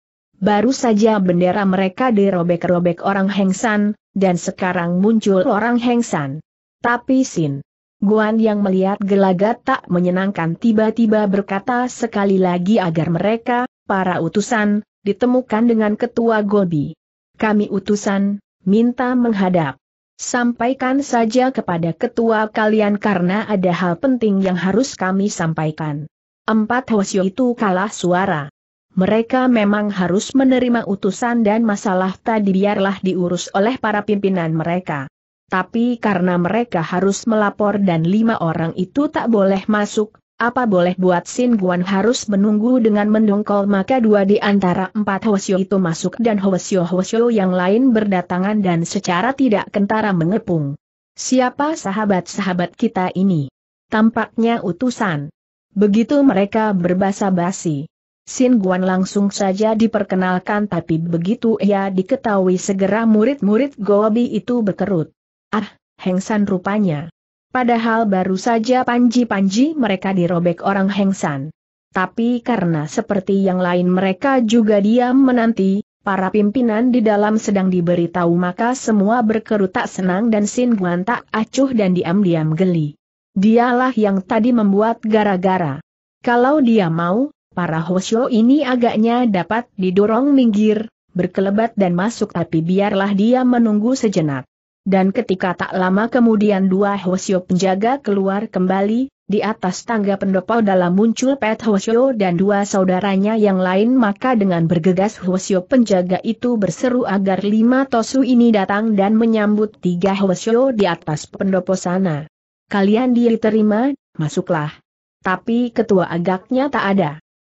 Baru saja bendera mereka dirobek-robek orang Hengsan, dan sekarang muncul orang Hengsan. Tapi Sin Guan yang melihat gelagat tak menyenangkan tiba-tiba berkata sekali lagi agar mereka, para utusan, ditemukan dengan ketua Gobi. Kami utusan, minta menghadap. Sampaikan saja kepada ketua kalian karena ada hal penting yang harus kami sampaikan. Empat Hwasyo itu kalah suara. Mereka memang harus menerima utusan dan masalah tadi biarlah diurus oleh para pimpinan mereka. Tapi karena mereka harus melapor dan lima orang itu tak boleh masuk, apa boleh buat Sin Guan harus menunggu dengan mendongkol maka dua di antara empat Hwasyo itu masuk dan Hwasyo-Hwasyo yang lain berdatangan dan secara tidak kentara mengepung. Siapa sahabat-sahabat kita ini? Tampaknya utusan. Begitu mereka berbasa-basi. Sin Guan langsung saja diperkenalkan tapi begitu ia diketahui segera murid-murid Gobi itu berkerut. Ah, Heng San rupanya. Padahal baru saja panji-panji mereka dirobek orang Heng San. Tapi karena seperti yang lain mereka juga diam menanti, para pimpinan di dalam sedang diberitahu maka semua berkerut tak senang dan Sin Guan tak acuh dan diam-diam geli. Dialah yang tadi membuat gara-gara. Kalau dia mau, Para Hoshio ini agaknya dapat didorong minggir, berkelebat dan masuk tapi biarlah dia menunggu sejenak. Dan ketika tak lama kemudian dua Hoshio penjaga keluar kembali, di atas tangga pendopo dalam muncul Pet Hoshio dan dua saudaranya yang lain maka dengan bergegas Hoshio penjaga itu berseru agar lima Tosu ini datang dan menyambut tiga Hoshio di atas pendopo sana. Kalian diterima, masuklah. Tapi ketua agaknya tak ada.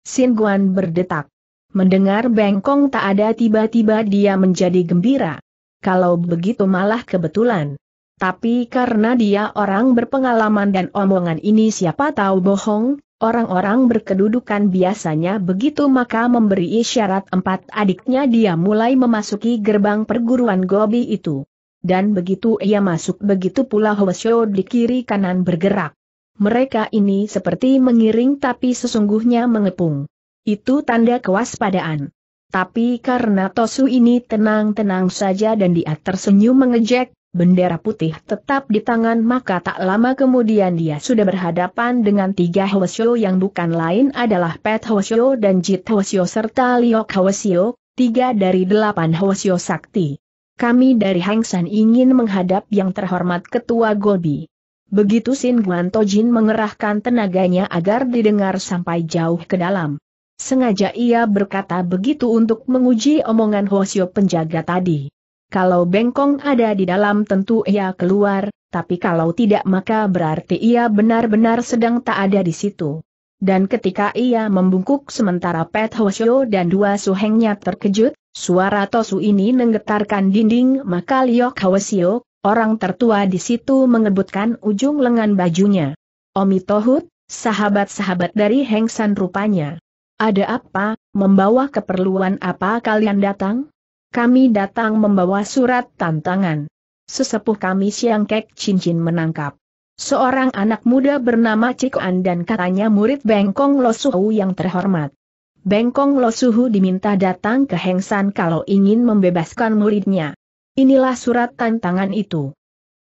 Sin Guan berdetak. Mendengar Bengkong tak ada tiba-tiba dia menjadi gembira. Kalau begitu malah kebetulan. Tapi karena dia orang berpengalaman dan omongan ini siapa tahu bohong, orang-orang berkedudukan biasanya begitu maka memberi isyarat empat adiknya dia mulai memasuki gerbang perguruan Gobi itu. Dan begitu ia masuk begitu pula Hwasyo di kiri kanan bergerak. Mereka ini seperti mengiring tapi sesungguhnya mengepung. Itu tanda kewaspadaan. Tapi karena Tosu ini tenang-tenang saja dan dia tersenyum mengejek, bendera putih tetap di tangan maka tak lama kemudian dia sudah berhadapan dengan tiga Hwasyo yang bukan lain adalah Pet Hwasyo dan Jit Hwasyo serta Liok Hwasyo, tiga dari delapan Hwasyo Sakti. Kami dari Hang San ingin menghadap yang terhormat Ketua Gobi. Begitu Sin Guan Tojin mengerahkan tenaganya agar didengar sampai jauh ke dalam. Sengaja ia berkata begitu untuk menguji omongan Hosio penjaga tadi. Kalau bengkong ada di dalam tentu ia keluar, tapi kalau tidak maka berarti ia benar-benar sedang tak ada di situ. Dan ketika ia membungkuk sementara Pet Hosio dan dua suhengnya terkejut, suara Tosu ini menggetarkan dinding maka Liok Hosio, Orang tertua di situ mengebutkan ujung lengan bajunya. Omi Tohut, sahabat-sahabat dari Hengsan rupanya. Ada apa, membawa keperluan apa kalian datang? Kami datang membawa surat tantangan. Sesepuh kami Siang Kek Cincin menangkap. Seorang anak muda bernama Cikuan dan katanya murid Bengkong Losuhu yang terhormat. Bengkong Losuhu diminta datang ke Hengsan kalau ingin membebaskan muridnya. Inilah surat tantangan itu.